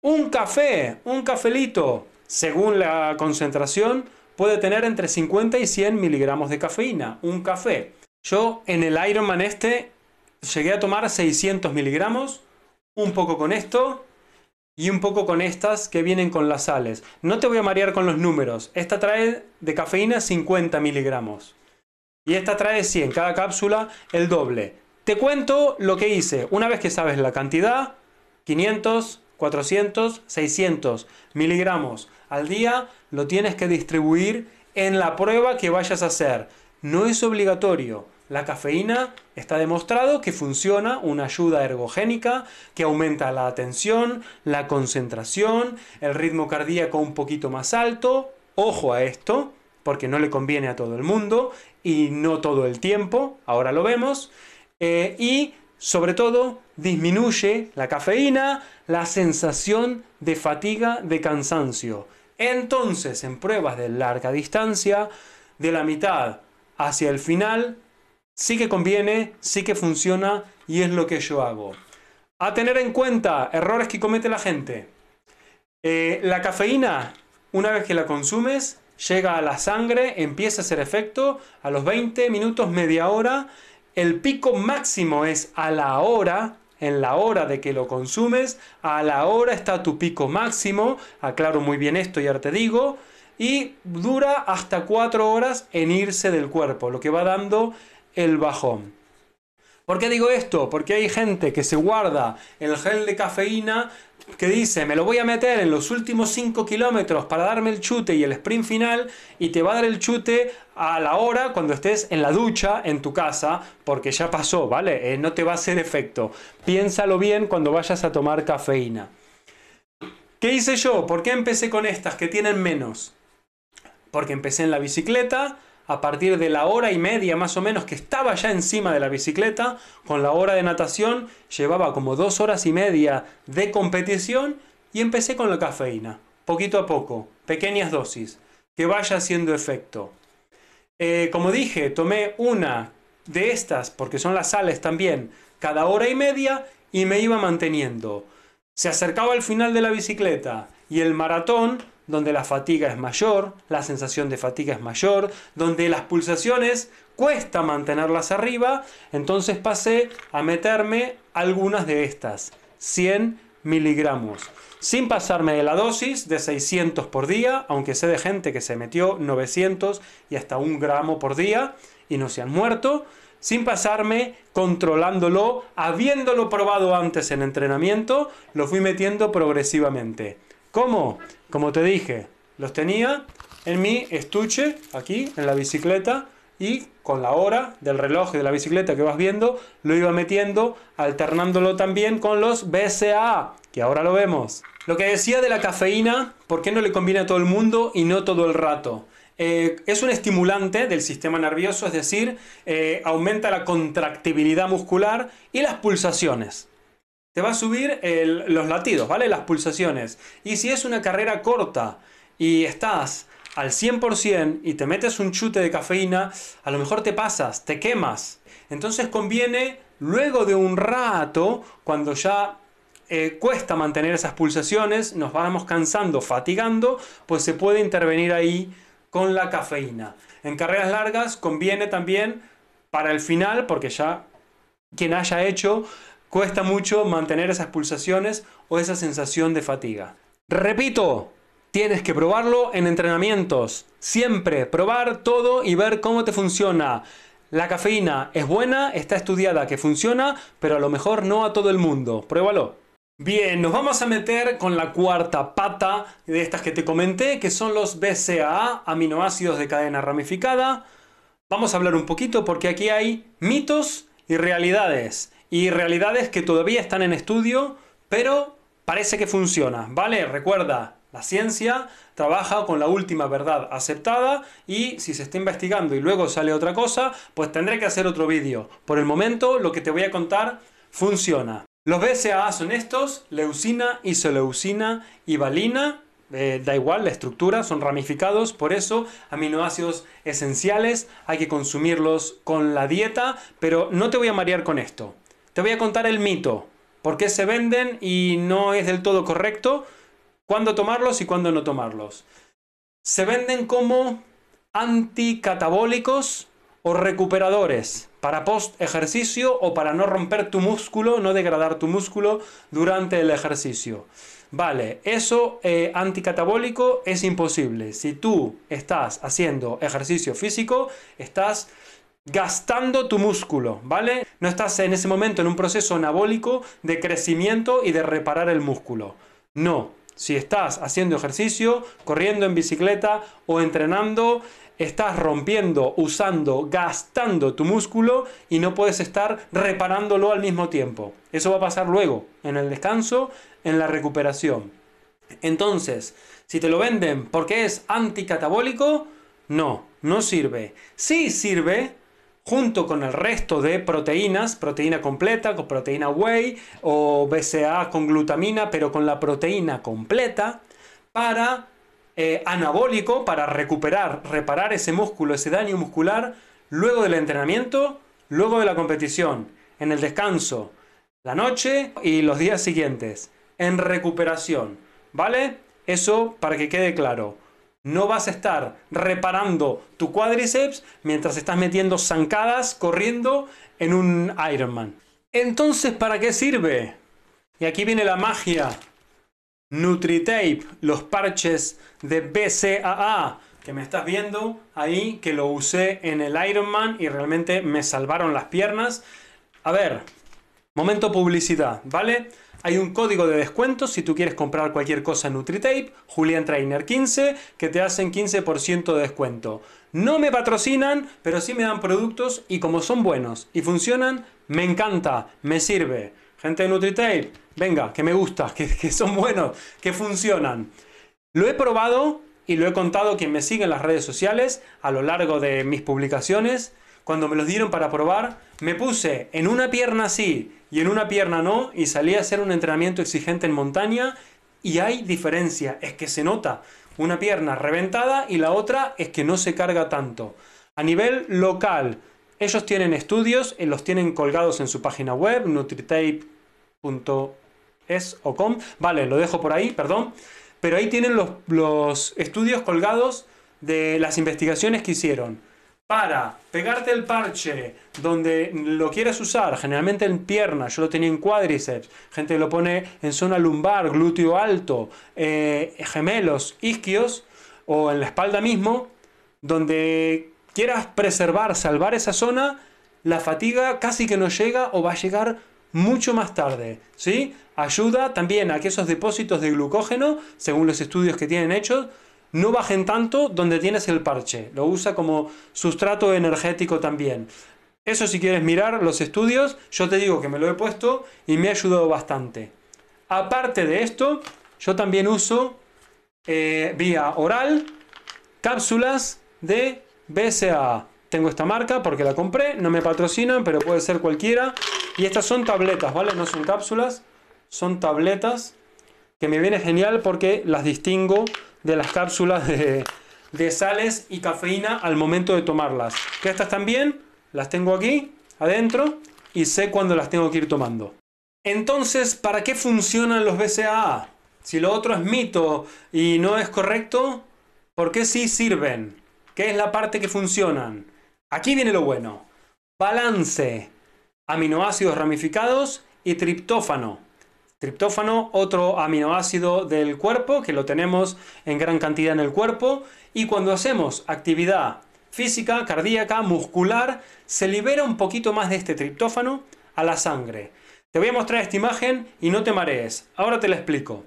Un café, un cafelito, según la concentración, puede tener entre 50 y 100 miligramos de cafeína. Un café. Yo en el Ironman este llegué a tomar 600 miligramos, un poco con esto y un poco con estas que vienen con las sales. No te voy a marear con los números. Esta trae de cafeína 50 miligramos. Y esta trae 100, cada cápsula el doble. Te cuento lo que hice. Una vez que sabes la cantidad, 500, 400, 600 miligramos al día, lo tienes que distribuir en la prueba que vayas a hacer. No es obligatorio. La cafeína está demostrado que funciona, una ayuda ergogénica, que aumenta la atención, la concentración, el ritmo cardíaco un poquito más alto. Ojo a esto, porque no le conviene a todo el mundo y no todo el tiempo, ahora lo vemos. Eh, y sobre todo disminuye la cafeína, la sensación de fatiga, de cansancio. Entonces, en pruebas de larga distancia, de la mitad hacia el final, sí que conviene, sí que funciona y es lo que yo hago. A tener en cuenta errores que comete la gente. Eh, la cafeína, una vez que la consumes, llega a la sangre, empieza a hacer efecto a los 20 minutos, media hora. El pico máximo es a la hora, en la hora de que lo consumes, a la hora está tu pico máximo, aclaro muy bien esto y ahora te digo, y dura hasta 4 horas en irse del cuerpo, lo que va dando el bajón. ¿Por qué digo esto? Porque hay gente que se guarda el gel de cafeína que dice, me lo voy a meter en los últimos 5 kilómetros para darme el chute y el sprint final, y te va a dar el chute a la hora cuando estés en la ducha en tu casa, porque ya pasó, ¿vale? Eh, no te va a hacer efecto. Piénsalo bien cuando vayas a tomar cafeína. ¿Qué hice yo? ¿Por qué empecé con estas que tienen menos? Porque empecé en la bicicleta, a partir de la hora y media más o menos que estaba ya encima de la bicicleta, con la hora de natación llevaba como dos horas y media de competición y empecé con la cafeína, poquito a poco, pequeñas dosis, que vaya haciendo efecto. Eh, como dije, tomé una de estas, porque son las sales también, cada hora y media y me iba manteniendo. Se acercaba el final de la bicicleta y el maratón donde la fatiga es mayor, la sensación de fatiga es mayor, donde las pulsaciones cuesta mantenerlas arriba, entonces pasé a meterme algunas de estas, 100 miligramos, sin pasarme de la dosis de 600 por día, aunque sé de gente que se metió 900 y hasta un gramo por día y no se han muerto, sin pasarme controlándolo, habiéndolo probado antes en entrenamiento, lo fui metiendo progresivamente. ¿Cómo? Como te dije, los tenía en mi estuche, aquí, en la bicicleta, y con la hora del reloj de la bicicleta que vas viendo, lo iba metiendo, alternándolo también con los BCA, que ahora lo vemos. Lo que decía de la cafeína, ¿por qué no le conviene a todo el mundo y no todo el rato? Eh, es un estimulante del sistema nervioso, es decir, eh, aumenta la contractibilidad muscular y las pulsaciones te va a subir los latidos, ¿vale? Las pulsaciones. Y si es una carrera corta y estás al 100% y te metes un chute de cafeína, a lo mejor te pasas, te quemas. Entonces conviene luego de un rato, cuando ya eh, cuesta mantener esas pulsaciones, nos vamos cansando, fatigando, pues se puede intervenir ahí con la cafeína. En carreras largas conviene también para el final, porque ya quien haya hecho Cuesta mucho mantener esas pulsaciones o esa sensación de fatiga. Repito, tienes que probarlo en entrenamientos. Siempre probar todo y ver cómo te funciona. La cafeína es buena, está estudiada que funciona, pero a lo mejor no a todo el mundo. Pruébalo. Bien, nos vamos a meter con la cuarta pata de estas que te comenté, que son los BCAA, aminoácidos de cadena ramificada. Vamos a hablar un poquito porque aquí hay mitos y realidades y realidades que todavía están en estudio, pero parece que funciona, ¿vale? Recuerda, la ciencia trabaja con la última verdad aceptada y si se está investigando y luego sale otra cosa, pues tendré que hacer otro vídeo. Por el momento, lo que te voy a contar funciona. Los BCAA son estos, leucina, isoleucina y valina. Eh, da igual la estructura, son ramificados, por eso aminoácidos esenciales hay que consumirlos con la dieta, pero no te voy a marear con esto. Te voy a contar el mito, por qué se venden y no es del todo correcto, cuándo tomarlos y cuándo no tomarlos. Se venden como anticatabólicos o recuperadores para post ejercicio o para no romper tu músculo, no degradar tu músculo durante el ejercicio. Vale, eso eh, anticatabólico es imposible. Si tú estás haciendo ejercicio físico, estás gastando tu músculo, ¿vale? No estás en ese momento en un proceso anabólico de crecimiento y de reparar el músculo. No, si estás haciendo ejercicio, corriendo en bicicleta o entrenando, estás rompiendo, usando, gastando tu músculo y no puedes estar reparándolo al mismo tiempo. Eso va a pasar luego, en el descanso, en la recuperación. Entonces, si te lo venden porque es anticatabólico, no, no sirve. Sí sirve junto con el resto de proteínas, proteína completa, con proteína whey o BCA con glutamina, pero con la proteína completa, para eh, anabólico, para recuperar, reparar ese músculo, ese daño muscular, luego del entrenamiento, luego de la competición, en el descanso, la noche y los días siguientes, en recuperación, ¿vale? Eso para que quede claro. No vas a estar reparando tu cuádriceps mientras estás metiendo zancadas corriendo en un Ironman. Entonces, ¿para qué sirve? Y aquí viene la magia. NutriTape, los parches de BCAA, que me estás viendo ahí, que lo usé en el Ironman y realmente me salvaron las piernas. A ver, momento publicidad, ¿vale? Hay un código de descuento si tú quieres comprar cualquier cosa en NutriTape, Julian Trainer 15, que te hacen 15% de descuento. No me patrocinan, pero sí me dan productos y como son buenos y funcionan, me encanta, me sirve. Gente de NutriTape, venga, que me gusta, que, que son buenos, que funcionan. Lo he probado y lo he contado quien me sigue en las redes sociales a lo largo de mis publicaciones. Cuando me los dieron para probar, me puse en una pierna así, y en una pierna no, y salí a hacer un entrenamiento exigente en montaña y hay diferencia, es que se nota una pierna reventada y la otra es que no se carga tanto. A nivel local, ellos tienen estudios, eh, los tienen colgados en su página web, nutritape.es o com, vale, lo dejo por ahí, perdón, pero ahí tienen los, los estudios colgados de las investigaciones que hicieron para pegarte el parche donde lo quieras usar, generalmente en piernas, yo lo tenía en cuádriceps, gente lo pone en zona lumbar, glúteo alto, eh, gemelos, isquios o en la espalda mismo, donde quieras preservar, salvar esa zona, la fatiga casi que no llega o va a llegar mucho más tarde, ¿sí? Ayuda también a que esos depósitos de glucógeno, según los estudios que tienen hechos, no bajen tanto donde tienes el parche, lo usa como sustrato energético también. Eso si quieres mirar los estudios, yo te digo que me lo he puesto y me ha ayudado bastante. Aparte de esto, yo también uso eh, vía oral cápsulas de BCA. Tengo esta marca porque la compré, no me patrocinan, pero puede ser cualquiera. Y estas son tabletas, ¿vale? No son cápsulas, son tabletas que me viene genial porque las distingo de las cápsulas de, sales y cafeína al momento de tomarlas. Que estas también las tengo aquí, adentro, y sé cuándo las tengo que ir tomando. Entonces, ¿para qué funcionan los BCAA? Si lo otro es mito y no es correcto, ¿por qué sí sirven? ¿Qué es la parte que funcionan? Aquí viene lo bueno. Balance, aminoácidos ramificados y triptófano. Triptófano, otro aminoácido del cuerpo, que lo tenemos en gran cantidad en el cuerpo, y cuando hacemos actividad física, cardíaca, muscular, se libera un poquito más de este triptófano a la sangre. Te voy a mostrar esta imagen y no te marees, ahora te la explico.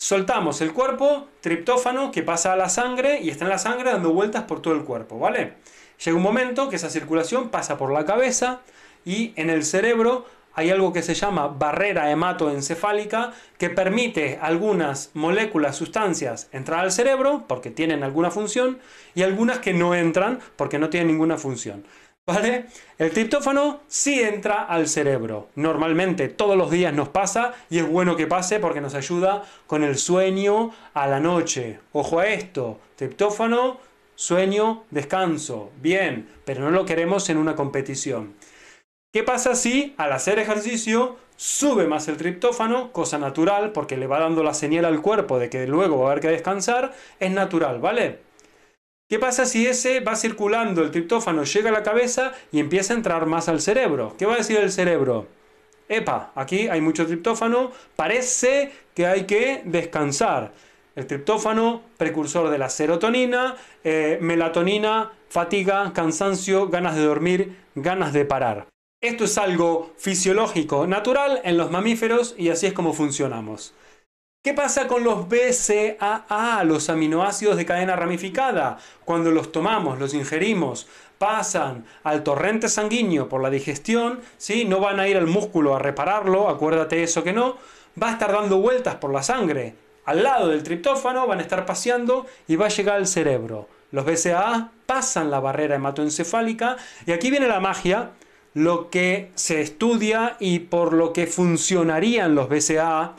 Soltamos el cuerpo, triptófano que pasa a la sangre y está en la sangre dando vueltas por todo el cuerpo, ¿vale? Llega un momento que esa circulación pasa por la cabeza y en el cerebro hay algo que se llama barrera hematoencefálica que permite algunas moléculas, sustancias entrar al cerebro porque tienen alguna función y algunas que no entran porque no tienen ninguna función. ¿Vale? El triptófano sí entra al cerebro. Normalmente todos los días nos pasa y es bueno que pase porque nos ayuda con el sueño a la noche. Ojo a esto, triptófano, sueño, descanso. Bien, pero no lo queremos en una competición. ¿Qué pasa si al hacer ejercicio sube más el triptófano, cosa natural, porque le va dando la señal al cuerpo de que luego va a haber que descansar, es natural, ¿vale? ¿Qué pasa si ese va circulando, el triptófano llega a la cabeza y empieza a entrar más al cerebro? ¿Qué va a decir el cerebro? Epa, aquí hay mucho triptófano, parece que hay que descansar. El triptófano, precursor de la serotonina, eh, melatonina, fatiga, cansancio, ganas de dormir, ganas de parar. Esto es algo fisiológico, natural en los mamíferos y así es como funcionamos. ¿Qué pasa con los BCAA, los aminoácidos de cadena ramificada? Cuando los tomamos, los ingerimos, pasan al torrente sanguíneo por la digestión, ¿sí? no van a ir al músculo a repararlo, acuérdate eso que no, va a estar dando vueltas por la sangre. Al lado del triptófano van a estar paseando y va a llegar al cerebro. Los BCAA pasan la barrera hematoencefálica y aquí viene la magia lo que se estudia y por lo que funcionarían los BCA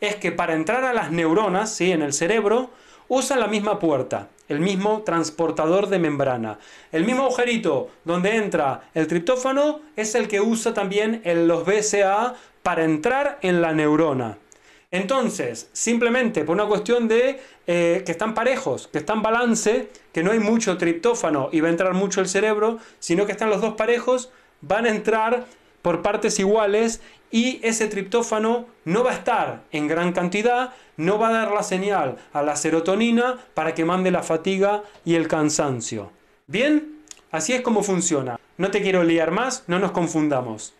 es que para entrar a las neuronas, ¿sí? en el cerebro, usa la misma puerta, el mismo transportador de membrana. El mismo agujerito donde entra el triptófano es el que usa también en los BCA para entrar en la neurona. Entonces, simplemente por una cuestión de eh, que están parejos, que están balance, que no hay mucho triptófano y va a entrar mucho el cerebro, sino que están los dos parejos, van a entrar por partes iguales y ese triptófano no va a estar en gran cantidad, no va a dar la señal a la serotonina para que mande la fatiga y el cansancio. ¿Bien? Así es como funciona. No te quiero liar más, no nos confundamos.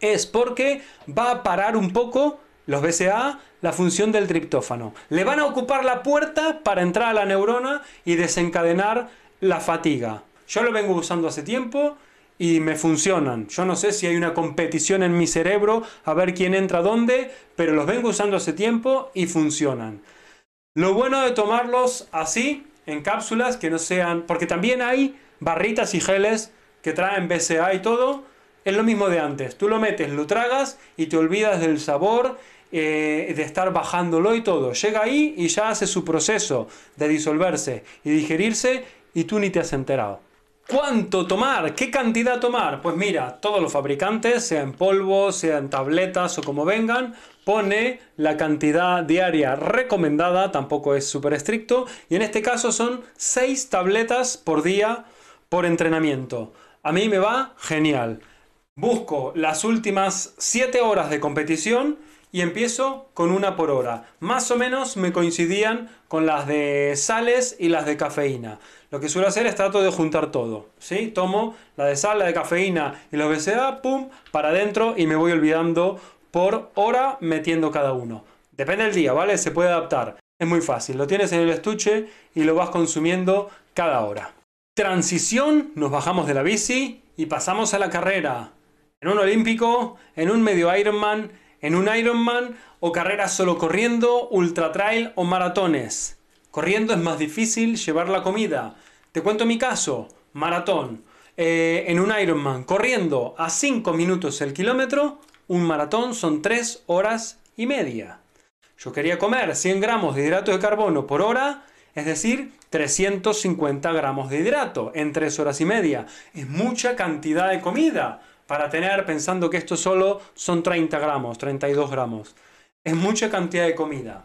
Es porque va a parar un poco los BCA, la función del triptófano. Le van a ocupar la puerta para entrar a la neurona y desencadenar la fatiga. Yo lo vengo usando hace tiempo, y me funcionan. Yo no sé si hay una competición en mi cerebro a ver quién entra dónde, pero los vengo usando hace tiempo y funcionan. Lo bueno de tomarlos así, en cápsulas que no sean, porque también hay barritas y geles que traen BCA y todo, es lo mismo de antes. Tú lo metes, lo tragas y te olvidas del sabor, eh, de estar bajándolo y todo. Llega ahí y ya hace su proceso de disolverse y digerirse y tú ni te has enterado. ¿Cuánto tomar? ¿Qué cantidad tomar? Pues mira, todos los fabricantes, sea en polvo, sea en tabletas o como vengan, pone la cantidad diaria recomendada, tampoco es súper estricto, y en este caso son 6 tabletas por día por entrenamiento. A mí me va genial. Busco las últimas 7 horas de competición y empiezo con una por hora. Más o menos me coincidían con las de sales y las de cafeína. Lo que suelo hacer es trato de juntar todo, ¿sí? Tomo la de sal, la de cafeína y lo que sea, pum, para adentro y me voy olvidando por hora metiendo cada uno. Depende del día, ¿vale? Se puede adaptar. Es muy fácil, lo tienes en el estuche y lo vas consumiendo cada hora. Transición, nos bajamos de la bici y pasamos a la carrera. En un olímpico, en un medio Ironman, en un Ironman o carreras solo corriendo, ultra trail o maratones. Corriendo es más difícil llevar la comida. Te cuento mi caso, maratón. Eh, en un Ironman, corriendo a 5 minutos el kilómetro, un maratón son 3 horas y media. Yo quería comer 100 gramos de hidrato de carbono por hora, es decir, 350 gramos de hidrato en 3 horas y media. Es mucha cantidad de comida para tener pensando que esto solo son 30 gramos, 32 gramos. Es mucha cantidad de comida.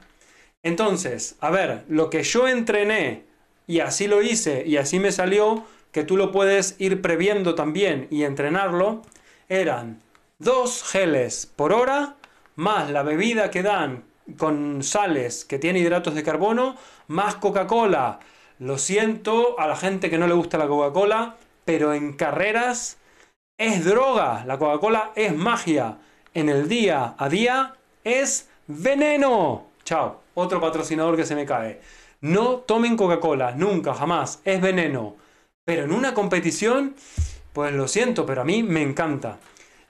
Entonces, a ver, lo que yo entrené y así lo hice y así me salió, que tú lo puedes ir previendo también y entrenarlo, eran dos geles por hora más la bebida que dan con sales que tiene hidratos de carbono, más Coca-Cola. Lo siento a la gente que no le gusta la Coca-Cola, pero en carreras es droga. La Coca-Cola es magia. En el día a día es veneno. Chao. Otro patrocinador que se me cae. No tomen Coca-Cola, nunca, jamás. Es veneno. Pero en una competición, pues lo siento, pero a mí me encanta.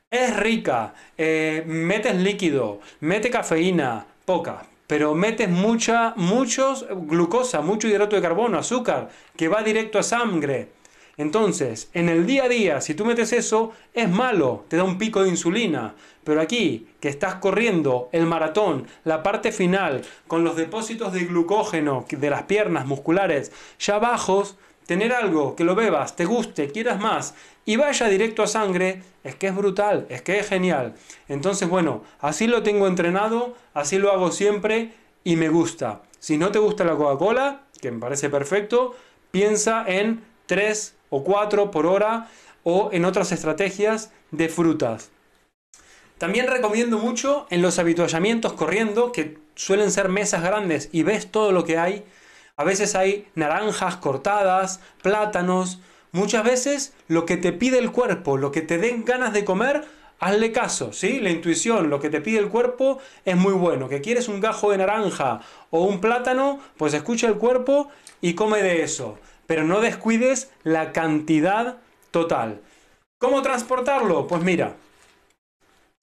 Es rica, eh, metes líquido, mete cafeína, poca, pero metes mucha, muchos glucosa, mucho hidrato de carbono, azúcar, que va directo a sangre. Entonces, en el día a día, si tú metes eso, es malo, te da un pico de insulina. Pero aquí, que estás corriendo el maratón, la parte final, con los depósitos de glucógeno de las piernas musculares ya bajos, tener algo que lo bebas, te guste, quieras más y vaya directo a sangre, es que es brutal, es que es genial. Entonces, bueno, así lo tengo entrenado, así lo hago siempre y me gusta. Si no te gusta la Coca-Cola, que me parece perfecto, piensa en 3 o 4 por hora o en otras estrategias de frutas. También recomiendo mucho en los habituallamientos corriendo, que suelen ser mesas grandes y ves todo lo que hay. A veces hay naranjas cortadas, plátanos. Muchas veces lo que te pide el cuerpo, lo que te den ganas de comer, hazle caso, ¿sí? La intuición, lo que te pide el cuerpo es muy bueno. Que quieres un gajo de naranja o un plátano, pues escucha el cuerpo y come de eso. Pero no descuides la cantidad total. ¿Cómo transportarlo? Pues mira,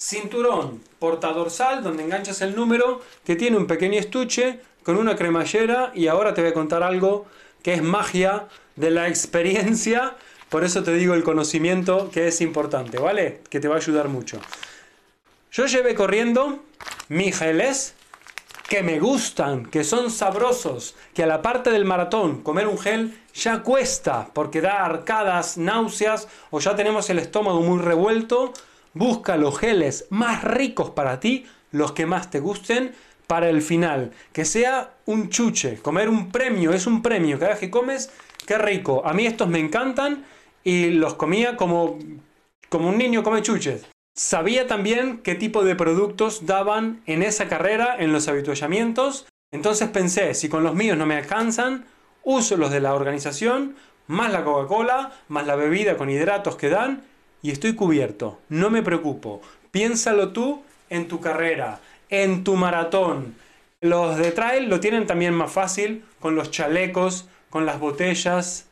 Cinturón, dorsal donde enganchas el número, que tiene un pequeño estuche con una cremallera y ahora te voy a contar algo que es magia de la experiencia, por eso te digo el conocimiento que es importante, ¿vale? Que te va a ayudar mucho. Yo llevé corriendo mis geles que me gustan, que son sabrosos, que a la parte del maratón comer un gel ya cuesta porque da arcadas, náuseas o ya tenemos el estómago muy revuelto Busca los geles más ricos para ti, los que más te gusten, para el final. Que sea un chuche, comer un premio, es un premio. Cada vez que comes, qué rico. A mí estos me encantan y los comía como, como un niño come chuches. Sabía también qué tipo de productos daban en esa carrera, en los habituallamientos. Entonces pensé, si con los míos no me alcanzan, uso los de la organización, más la Coca-Cola, más la bebida con hidratos que dan y estoy cubierto. No me preocupo. Piénsalo tú en tu carrera, en tu maratón. Los de trail lo tienen también más fácil con los chalecos, con las botellas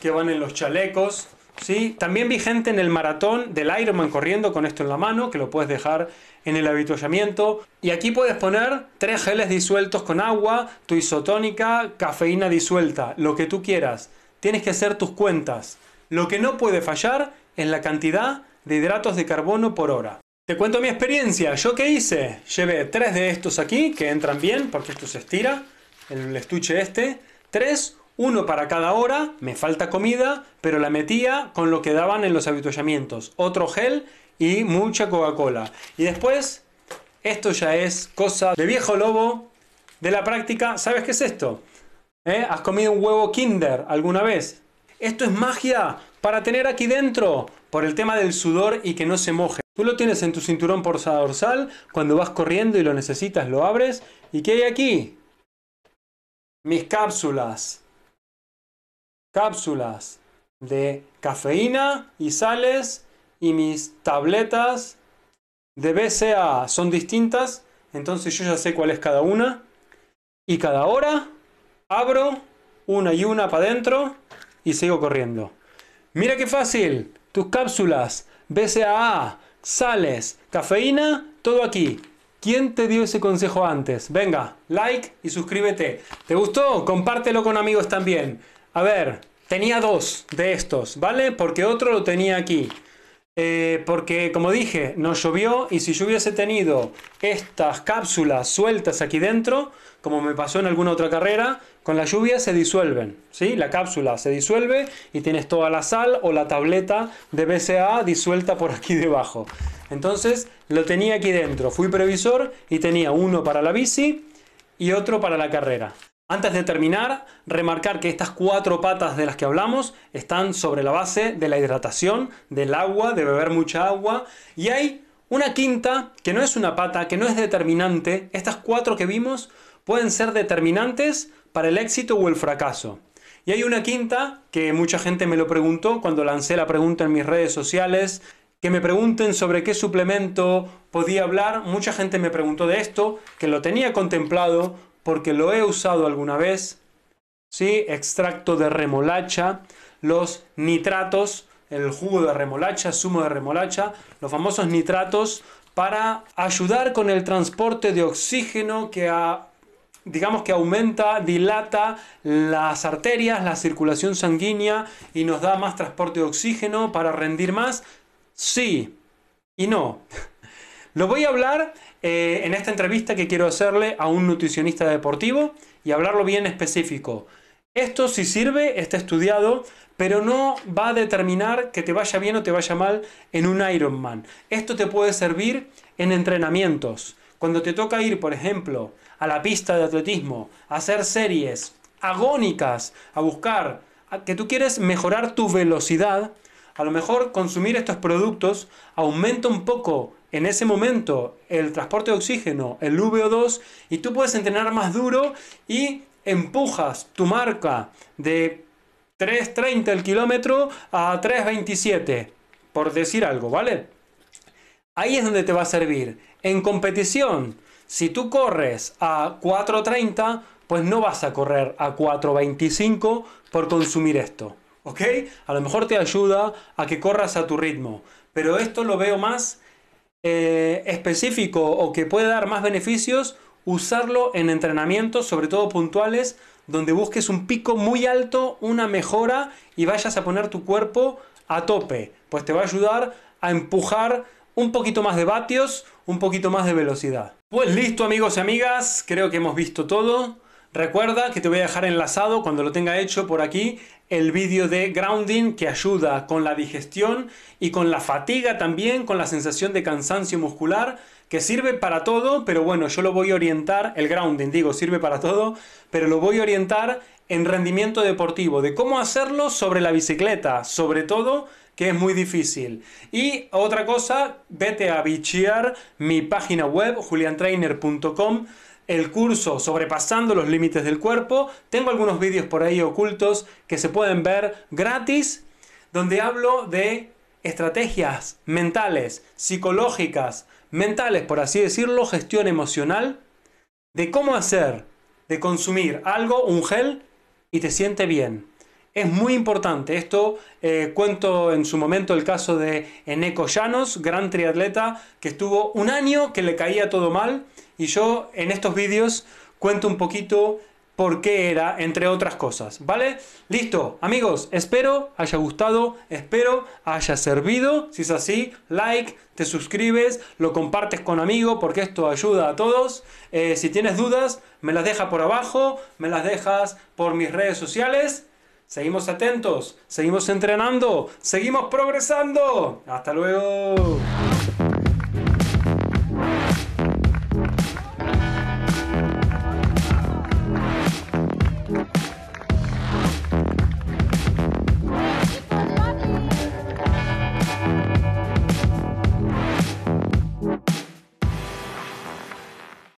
que van en los chalecos. ¿sí? También vigente en el maratón del Ironman corriendo con esto en la mano, que lo puedes dejar en el habituallamiento. Y aquí puedes poner tres geles disueltos con agua, tu isotónica, cafeína disuelta, lo que tú quieras. Tienes que hacer tus cuentas. Lo que no puede fallar es la cantidad de hidratos de carbono por hora. Te cuento mi experiencia. ¿Yo qué hice? Llevé tres de estos aquí, que entran bien, porque esto se estira, el estuche este. Tres, uno para cada hora, me falta comida, pero la metía con lo que daban en los habituallamientos. Otro gel y mucha Coca-Cola. Y después, esto ya es cosa de viejo lobo, de la práctica. ¿Sabes qué es esto? ¿Eh? ¿Has comido un huevo Kinder alguna vez? Esto es magia para tener aquí dentro por el tema del sudor y que no se moje. Tú lo tienes en tu cinturón porzada dorsal, cuando vas corriendo y lo necesitas lo abres. ¿Y qué hay aquí? Mis cápsulas. Cápsulas de cafeína y sales y mis tabletas de BCA son distintas, entonces yo ya sé cuál es cada una. Y cada hora abro una y una para adentro y sigo corriendo. Mira qué fácil. Tus cápsulas, BCAA, sales, cafeína, todo aquí. ¿Quién te dio ese consejo antes? Venga, like y suscríbete. ¿Te gustó? Compártelo con amigos también. A ver, tenía dos de estos, ¿vale? Porque otro lo tenía aquí. Eh, porque, como dije, no llovió y si yo hubiese tenido estas cápsulas sueltas aquí dentro, como me pasó en alguna otra carrera, con la lluvia se disuelven, ¿sí? La cápsula se disuelve y tienes toda la sal o la tableta de BCA disuelta por aquí debajo. Entonces lo tenía aquí dentro, fui previsor y tenía uno para la bici y otro para la carrera. Antes de terminar, remarcar que estas cuatro patas de las que hablamos están sobre la base de la hidratación, del agua, de beber mucha agua, y hay una quinta que no es una pata, que no es determinante, estas cuatro que vimos pueden ser determinantes para el éxito o el fracaso. Y hay una quinta que mucha gente me lo preguntó cuando lancé la pregunta en mis redes sociales, que me pregunten sobre qué suplemento podía hablar. Mucha gente me preguntó de esto, que lo tenía contemplado porque lo he usado alguna vez. Sí, extracto de remolacha, los nitratos, el jugo de remolacha, zumo de remolacha, los famosos nitratos para ayudar con el transporte de oxígeno que a digamos que aumenta, dilata las arterias, la circulación sanguínea y nos da más transporte de oxígeno para rendir más? Sí y no. Lo voy a hablar eh, en esta entrevista que quiero hacerle a un nutricionista deportivo y hablarlo bien específico. Esto sí sirve, está estudiado, pero no va a determinar que te vaya bien o te vaya mal en un Ironman. Esto te puede servir en entrenamientos. Cuando te toca ir, por ejemplo, a la pista de atletismo, a hacer series agónicas, a buscar, que tú quieres mejorar tu velocidad, a lo mejor consumir estos productos aumenta un poco en ese momento el transporte de oxígeno, el VO2, y tú puedes entrenar más duro y empujas tu marca de 3.30 el kilómetro a 3.27, por decir algo, ¿vale? Ahí es donde te va a servir. En competición, si tú corres a 4.30, pues no vas a correr a 4.25 por consumir esto. ¿Ok? A lo mejor te ayuda a que corras a tu ritmo. Pero esto lo veo más eh, específico o que puede dar más beneficios usarlo en entrenamientos, sobre todo puntuales, donde busques un pico muy alto, una mejora y vayas a poner tu cuerpo a tope. Pues te va a ayudar a empujar un poquito más de vatios, un poquito más de velocidad. Pues listo amigos y amigas, creo que hemos visto todo. Recuerda que te voy a dejar enlazado cuando lo tenga hecho por aquí el vídeo de grounding que ayuda con la digestión y con la fatiga también, con la sensación de cansancio muscular, que sirve para todo, pero bueno, yo lo voy a orientar, el grounding digo, sirve para todo, pero lo voy a orientar en rendimiento deportivo, de cómo hacerlo sobre la bicicleta, sobre todo que es muy difícil. Y otra cosa, vete a bichear mi página web, juliantrainer.com el curso Sobrepasando los Límites del Cuerpo. Tengo algunos vídeos por ahí ocultos que se pueden ver gratis, donde hablo de estrategias mentales, psicológicas, mentales, por así decirlo, gestión emocional, de cómo hacer de consumir algo, un gel, y te siente bien es muy importante. Esto eh, cuento en su momento el caso de Eneco Llanos, gran triatleta, que estuvo un año que le caía todo mal. Y yo en estos vídeos cuento un poquito por qué era, entre otras cosas. ¿Vale? Listo, amigos, espero haya gustado, espero haya servido. Si es así, like, te suscribes, lo compartes con amigo porque esto ayuda a todos. Eh, si tienes dudas, me las deja por abajo, me las dejas por mis redes sociales. Seguimos atentos, seguimos entrenando, seguimos progresando. Hasta luego.